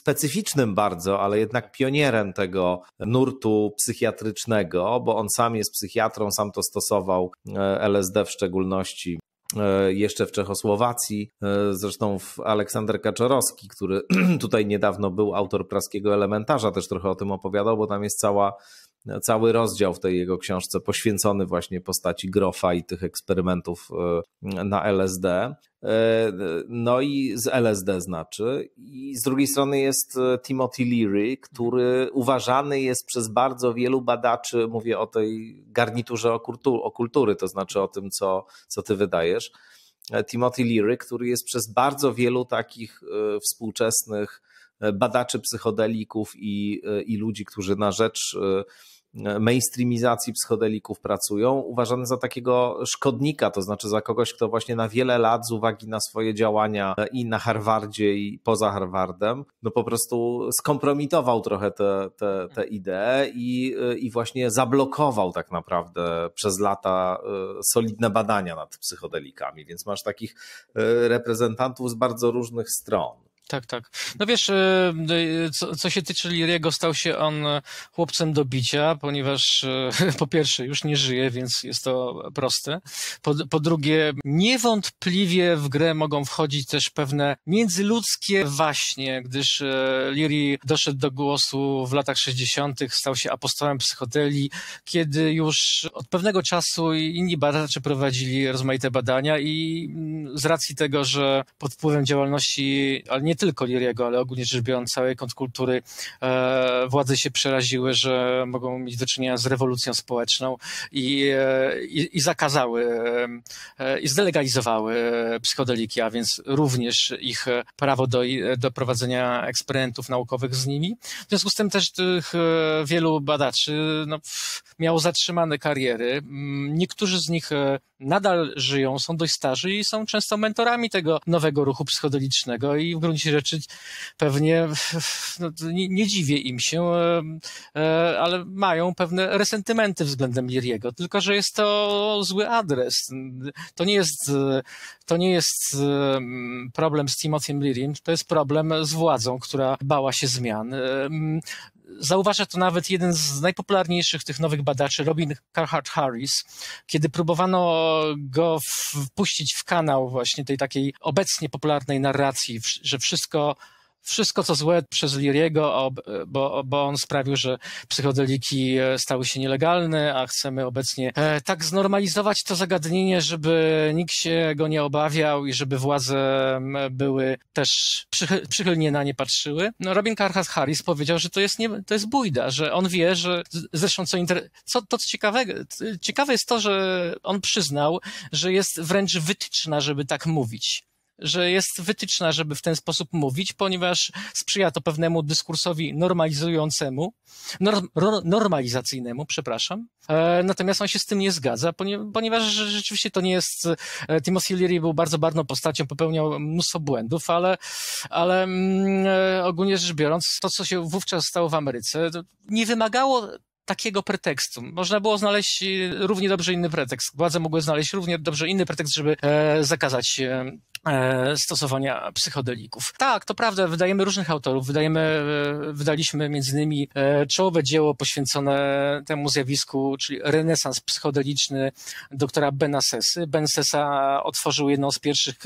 specyficznym bardzo, ale jednak pionierem tego nurtu psychiatrycznego, bo on sam jest psychiatrą, sam to stosował e, LSD w szczególności e, jeszcze w Czechosłowacji. Zresztą Aleksander Kaczorowski, który tutaj niedawno był autor praskiego elementarza, też trochę o tym opowiadał, bo tam jest cała cały rozdział w tej jego książce poświęcony właśnie postaci Grofa i tych eksperymentów e, na LSD. E, no i z LSD znaczy. I z drugiej strony jest e, Timothy Leary, który uważany jest przez bardzo wielu badaczy, mówię o tej garniturze okultury, to znaczy o tym, co, co ty wydajesz. Timothy Leary, który jest przez bardzo wielu takich współczesnych E, badaczy psychodelików i, e, i ludzi, którzy na rzecz e, mainstreamizacji psychodelików pracują, uważany za takiego szkodnika, to znaczy za kogoś, kto właśnie na wiele lat z uwagi na swoje działania i na Harvardzie i poza Harvardem, no po prostu skompromitował trochę te, te, te idee i, i właśnie zablokował tak naprawdę przez lata solidne badania nad psychodelikami, więc masz takich reprezentantów z bardzo różnych stron. Tak, tak. No wiesz, y, y, co, co się tyczy Liriego, stał się on e, chłopcem do bicia, ponieważ e, po pierwsze już nie żyje, więc jest to proste. Po, po drugie, niewątpliwie w grę mogą wchodzić też pewne międzyludzkie waśnie, gdyż e, Liri doszedł do głosu w latach 60., stał się apostołem psychodeli, kiedy już od pewnego czasu inni badacze prowadzili rozmaite badania i mm, z racji tego, że pod wpływem działalności, ale nie nie tylko Liriego, ale ogólnie rzecz biorąc całej kontrkultury e, władze się przeraziły, że mogą mieć do czynienia z rewolucją społeczną i, e, i zakazały e, i zdelegalizowały psychodeliki, a więc również ich prawo do, do prowadzenia eksperymentów naukowych z nimi. W związku z tym też tych wielu badaczy no, miało zatrzymane kariery. Mm, niektórzy z nich nadal żyją, są dość starzy i są często mentorami tego nowego ruchu psychodelicznego i w gruncie rzeczy pewnie no, nie, nie, dziwię im się, e, e, ale mają pewne resentymenty względem Liriego, tylko że jest to zły adres. To nie jest, to nie jest e, problem z Timothyem Learym, to jest problem z władzą, która bała się zmian. Zauważa to nawet jeden z najpopularniejszych tych nowych badaczy, Robin Carhart Harris, kiedy próbowano go wpuścić w kanał właśnie tej takiej obecnie popularnej narracji, że wszystko wszystko, co złe przez Liriego, bo, bo on sprawił, że psychodeliki e, stały się nielegalne, a chcemy obecnie e, tak znormalizować to zagadnienie, żeby nikt się go nie obawiał i żeby władze były też przychy przychylnie na nie patrzyły. No, Robin Carhas Harris powiedział, że to jest, nie, to jest bójda, że on wie, że zresztą co, inter... co to ciekawe, ciekawe jest to, że on przyznał, że jest wręcz wytyczna, żeby tak mówić że jest wytyczna, żeby w ten sposób mówić, ponieważ sprzyja to pewnemu dyskursowi normalizującemu, norm, normalizacyjnemu, przepraszam. E, natomiast on się z tym nie zgadza, ponieważ rzeczywiście to nie jest, e, Timothy Leary był bardzo barwną postacią, popełniał mnóstwo błędów, ale, ale mm, e, ogólnie rzecz biorąc, to co się wówczas stało w Ameryce, nie wymagało takiego pretekstu. Można było znaleźć równie dobrze inny pretekst. Władze mogły znaleźć równie dobrze inny pretekst, żeby zakazać E, stosowania psychodelików. Tak, to prawda, wydajemy różnych autorów. Wydajemy, e, wydaliśmy między innymi e, czołowe dzieło poświęcone temu zjawisku, czyli renesans psychodeliczny doktora Bena Sesy. Ben Sesa otworzył jedną z pierwszych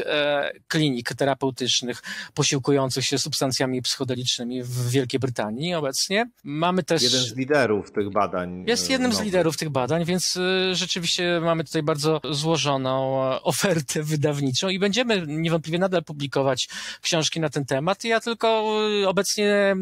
klinik terapeutycznych posiłkujących się substancjami psychodelicznymi w Wielkiej Brytanii obecnie. Mamy też... Jeden z liderów tych badań. Jest jednym z liderów tych badań, więc rzeczywiście mamy tutaj bardzo złożoną ofertę wydawniczą i będziemy niewątpliwie nadal publikować książki na ten temat. Ja tylko y, obecnie,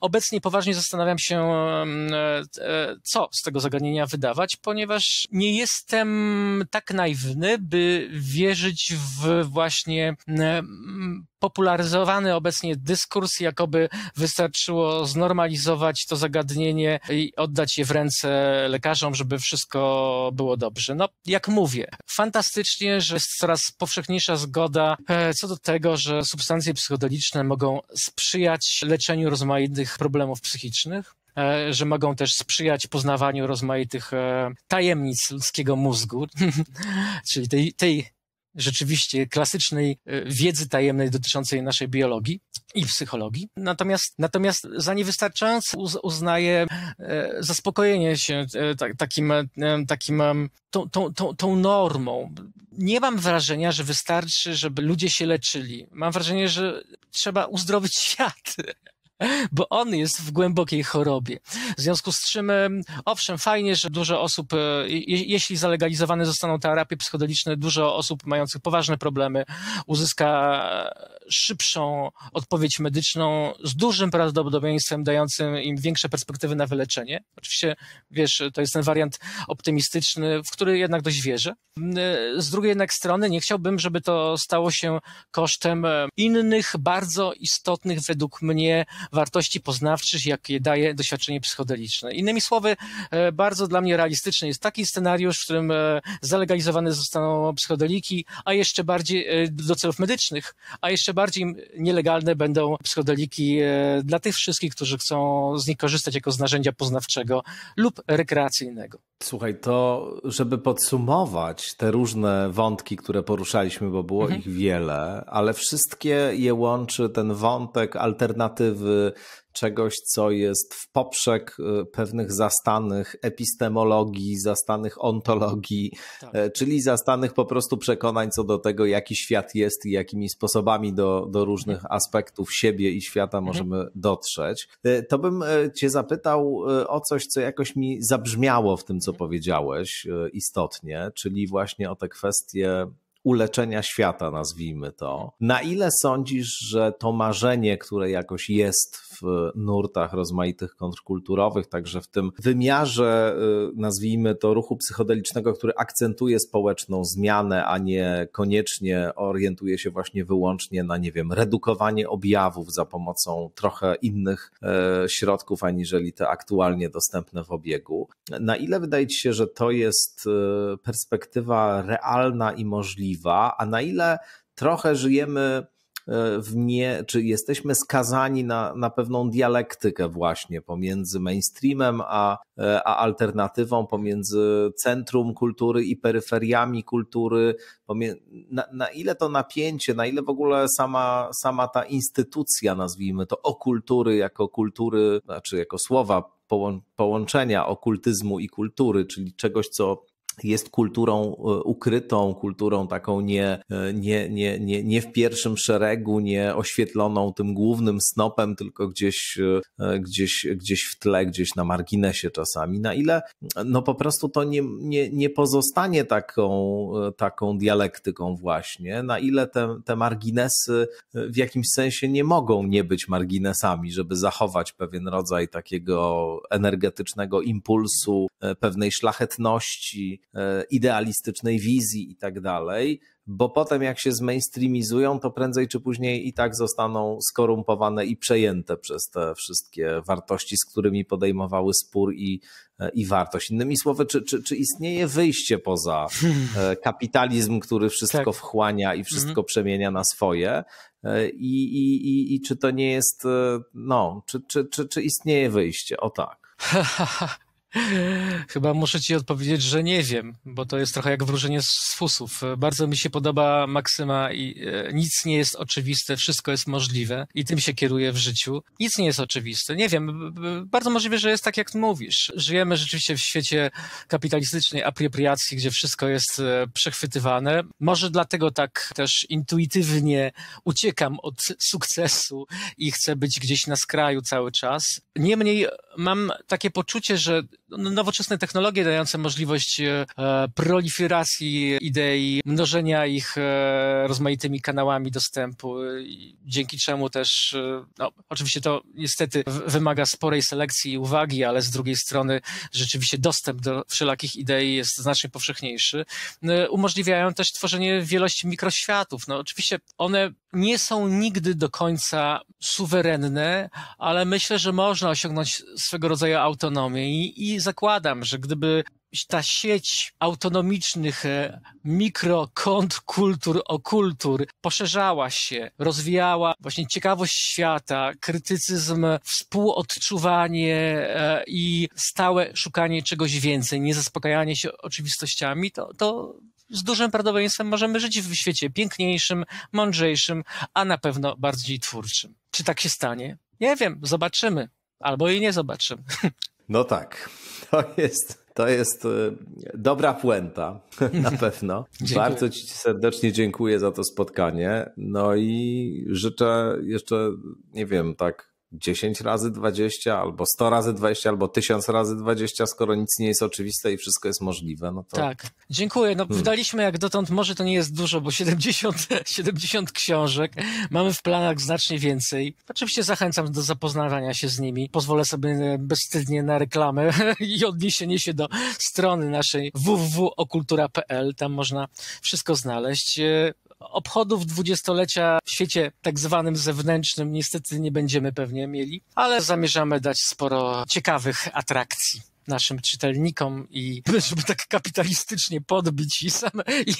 obecnie poważnie zastanawiam się, mm, e, e, co z tego zagadnienia wydawać, ponieważ nie jestem tak naiwny, by wierzyć w właśnie mm, popularyzowany obecnie dyskurs, jakoby wystarczyło znormalizować to zagadnienie i oddać je w ręce lekarzom, żeby wszystko było dobrze. No, jak mówię, fantastycznie, że jest coraz powszechniejsza zgoda e, co do tego, że substancje psychodeliczne mogą sprzyjać leczeniu rozmaitych problemów psychicznych e, że mogą też sprzyjać poznawaniu rozmaitych e, tajemnic ludzkiego mózgu, czyli tej, tej rzeczywiście klasycznej e, wiedzy tajemnej dotyczącej naszej biologii i psychologii. Natomiast, natomiast za niewystarczające uznaję e, zaspokojenie się e, takim, takim tą, tą, tą, tą normą. Nie mam wrażenia, że wystarczy, żeby ludzie się leczyli. Mam wrażenie, że trzeba uzdrowić świat bo on jest w głębokiej chorobie. W związku z czym, owszem, fajnie, że dużo osób, e, jeśli zalegalizowane zostaną terapie psychodeliczne, dużo osób mających poważne problemy uzyska szybszą odpowiedź medyczną z dużym prawdopodobieństwem dającym im większe perspektywy na wyleczenie. Oczywiście, wiesz, to jest ten wariant optymistyczny, w który jednak dość wierzę. Z drugiej jednak strony nie chciałbym, żeby to stało się kosztem e, innych, bardzo istotnych według mnie wartości poznawczych, jakie daje doświadczenie psychodeliczne. Innymi słowy, e, bardzo dla mnie realistyczny jest taki scenariusz, w którym e, zalegalizowane zostaną psychodeliki, a jeszcze bardziej do celów medycznych, a jeszcze bardziej nielegalne będą psychodeliki e, dla tych wszystkich, którzy chcą z nich korzystać jako z narzędzia poznawczego lub rekreacyjnego. Słuchaj, to żeby podsumować te różne wątki, które poruszaliśmy, bo było mhm. ich wiele, ale wszystkie je łączy ten wątek alternatywy czegoś, co jest w poprzek y, pewnych zastanych epistemologii, zastanych ontologii, tak. E, czyli zastanych po prostu przekonań co do tego, jaki świat jest i jakimi sposobami do, do różnych mhm. aspektów siebie i świata mhm. możemy dotrzeć. E, to bym e, Cię zapytał o coś, co jakoś mi zabrzmiało w tym, co mhm. powiedziałeś istotnie, czyli właśnie o te kwestie uleczenia świata, nazwijmy to. Na ile sądzisz, że to marzenie, które jakoś jest w nurtach rozmaitych kontrkulturowych, także w tym wymiarze, y, nazwijmy to, ruchu psychodelicznego, który akcentuje społeczną zmianę, a nie koniecznie orientuje się właśnie wyłącznie na, nie wiem, redukowanie objawów za pomocą trochę innych y, środków, aniżeli te aktualnie dostępne w obiegu. Na ile wydaje Ci się, że to jest y, perspektywa realna i możliwa, a na ile trochę żyjemy E, w nie, czy jesteśmy skazani na, na pewną dialektykę właśnie pomiędzy mainstreamem a, e, a alternatywą, pomiędzy centrum kultury i peryferiami kultury, na, na ile to napięcie, na ile w ogóle sama, sama ta instytucja, nazwijmy to, okultury jako kultury, znaczy jako słowa połączenia okultyzmu i kultury, czyli czegoś, co jest kulturą e, ukrytą, kulturą taką nie, e, nie, nie, nie, nie w pierwszym szeregu, nie oświetloną tym głównym snopem, tylko gdzieś, e, gdzieś, gdzieś w tle, gdzieś na marginesie czasami. Na ile no po prostu to nie, nie, nie pozostanie taką, taką dialektyką właśnie, na ile te, te marginesy w jakimś sensie nie mogą nie być marginesami, żeby zachować pewien rodzaj takiego energetycznego impulsu, pewnej szlachetności, E, idealistycznej wizji i tak dalej, bo potem jak się zmainstreamizują, to prędzej czy później i tak zostaną skorumpowane i przejęte przez te wszystkie wartości, z którymi podejmowały spór i, e, i wartość. Innymi słowy, czy, czy, czy istnieje wyjście poza e, kapitalizm, który wszystko tak. wchłania i wszystko mhm. przemienia na swoje? I, i, i, I czy to nie jest, no, czy, czy, czy, czy istnieje wyjście? O tak. Chyba muszę ci odpowiedzieć, że nie wiem, bo to jest trochę jak wróżenie z fusów. Bardzo mi się podoba maksyma i e, nic nie jest oczywiste, wszystko jest możliwe i tym się kieruję w życiu. Nic nie jest oczywiste. Nie wiem, bardzo możliwe, że jest tak, jak mówisz. Żyjemy rzeczywiście w świecie kapitalistycznej apropriacji, gdzie wszystko jest e, przechwytywane. Może dlatego tak też intuitywnie uciekam od sukcesu i chcę być gdzieś na skraju cały czas. Niemniej mam takie poczucie, że no, nowoczesne technologie dające możliwość e, e, proliferacji idei, mnożenia ich e, rozmaitymi kanałami dostępu, dzięki czemu też, no, oczywiście to niestety wymaga sporej selekcji i uwagi, ale z drugiej strony rzeczywiście dostęp do wszelakich idei jest znacznie powszechniejszy. Umożliwiają też tworzenie wielości mikroświatów. No, oczywiście one nie są nigdy do końca suwerenne, ale myślę, że można osiągnąć swego rodzaju autonomię i, i zakładam, że gdyby ta sieć autonomicznych e, mikrokontrkultur, okultur poszerzała się, rozwijała właśnie ciekawość świata, krytycyzm, współodczuwanie e, i stałe szukanie czegoś więcej, niezaspokajanie się oczywistościami, to, to z dużym prawdopodobieństwem możemy żyć w świecie piękniejszym, mądrzejszym, a na pewno bardziej twórczym. Czy tak się stanie? Nie wiem, zobaczymy. Albo i nie zobaczymy. No tak, to jest, to jest y, dobra puenta, na pewno. Bardzo Ci serdecznie dziękuję za to spotkanie. No i życzę jeszcze, nie wiem, tak 10 razy 20, albo 100 razy 20, albo 1000 razy 20, skoro nic nie jest oczywiste i wszystko jest możliwe. No to... Tak, dziękuję. No, hmm. wydaliśmy jak dotąd, może to nie jest dużo, bo 70, 70 książek. Mamy w planach znacznie więcej. Oczywiście zachęcam do zapoznawania się z nimi. Pozwolę sobie e, bezwstydnie na reklamę i odniesienie się do strony naszej www.okultura.pl. Tam można wszystko znaleźć. E, Obchodów dwudziestolecia w świecie tak zwanym zewnętrznym niestety nie będziemy pewnie mieli, ale zamierzamy dać sporo ciekawych atrakcji naszym czytelnikom i żeby tak kapitalistycznie podbić i, same i,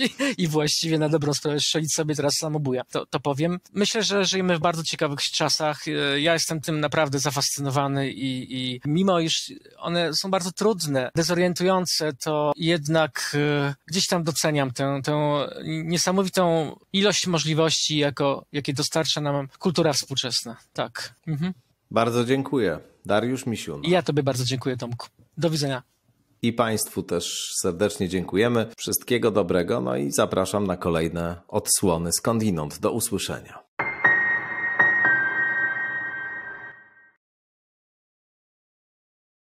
i, i właściwie na dobrą sprawę strzelić sobie teraz samobuja. To, to powiem. Myślę, że żyjemy w bardzo ciekawych czasach. E, ja jestem tym naprawdę zafascynowany i, i mimo iż one są bardzo trudne, dezorientujące, to jednak e, gdzieś tam doceniam tę, tę niesamowitą ilość możliwości, jako, jakie dostarcza nam kultura współczesna. Tak. Mhm. Bardzo dziękuję. Dariusz Misiun. Ja Tobie bardzo dziękuję, Tomku. Do widzenia. I Państwu też serdecznie dziękujemy. Wszystkiego dobrego, no i zapraszam na kolejne odsłony skądinąd. Do usłyszenia.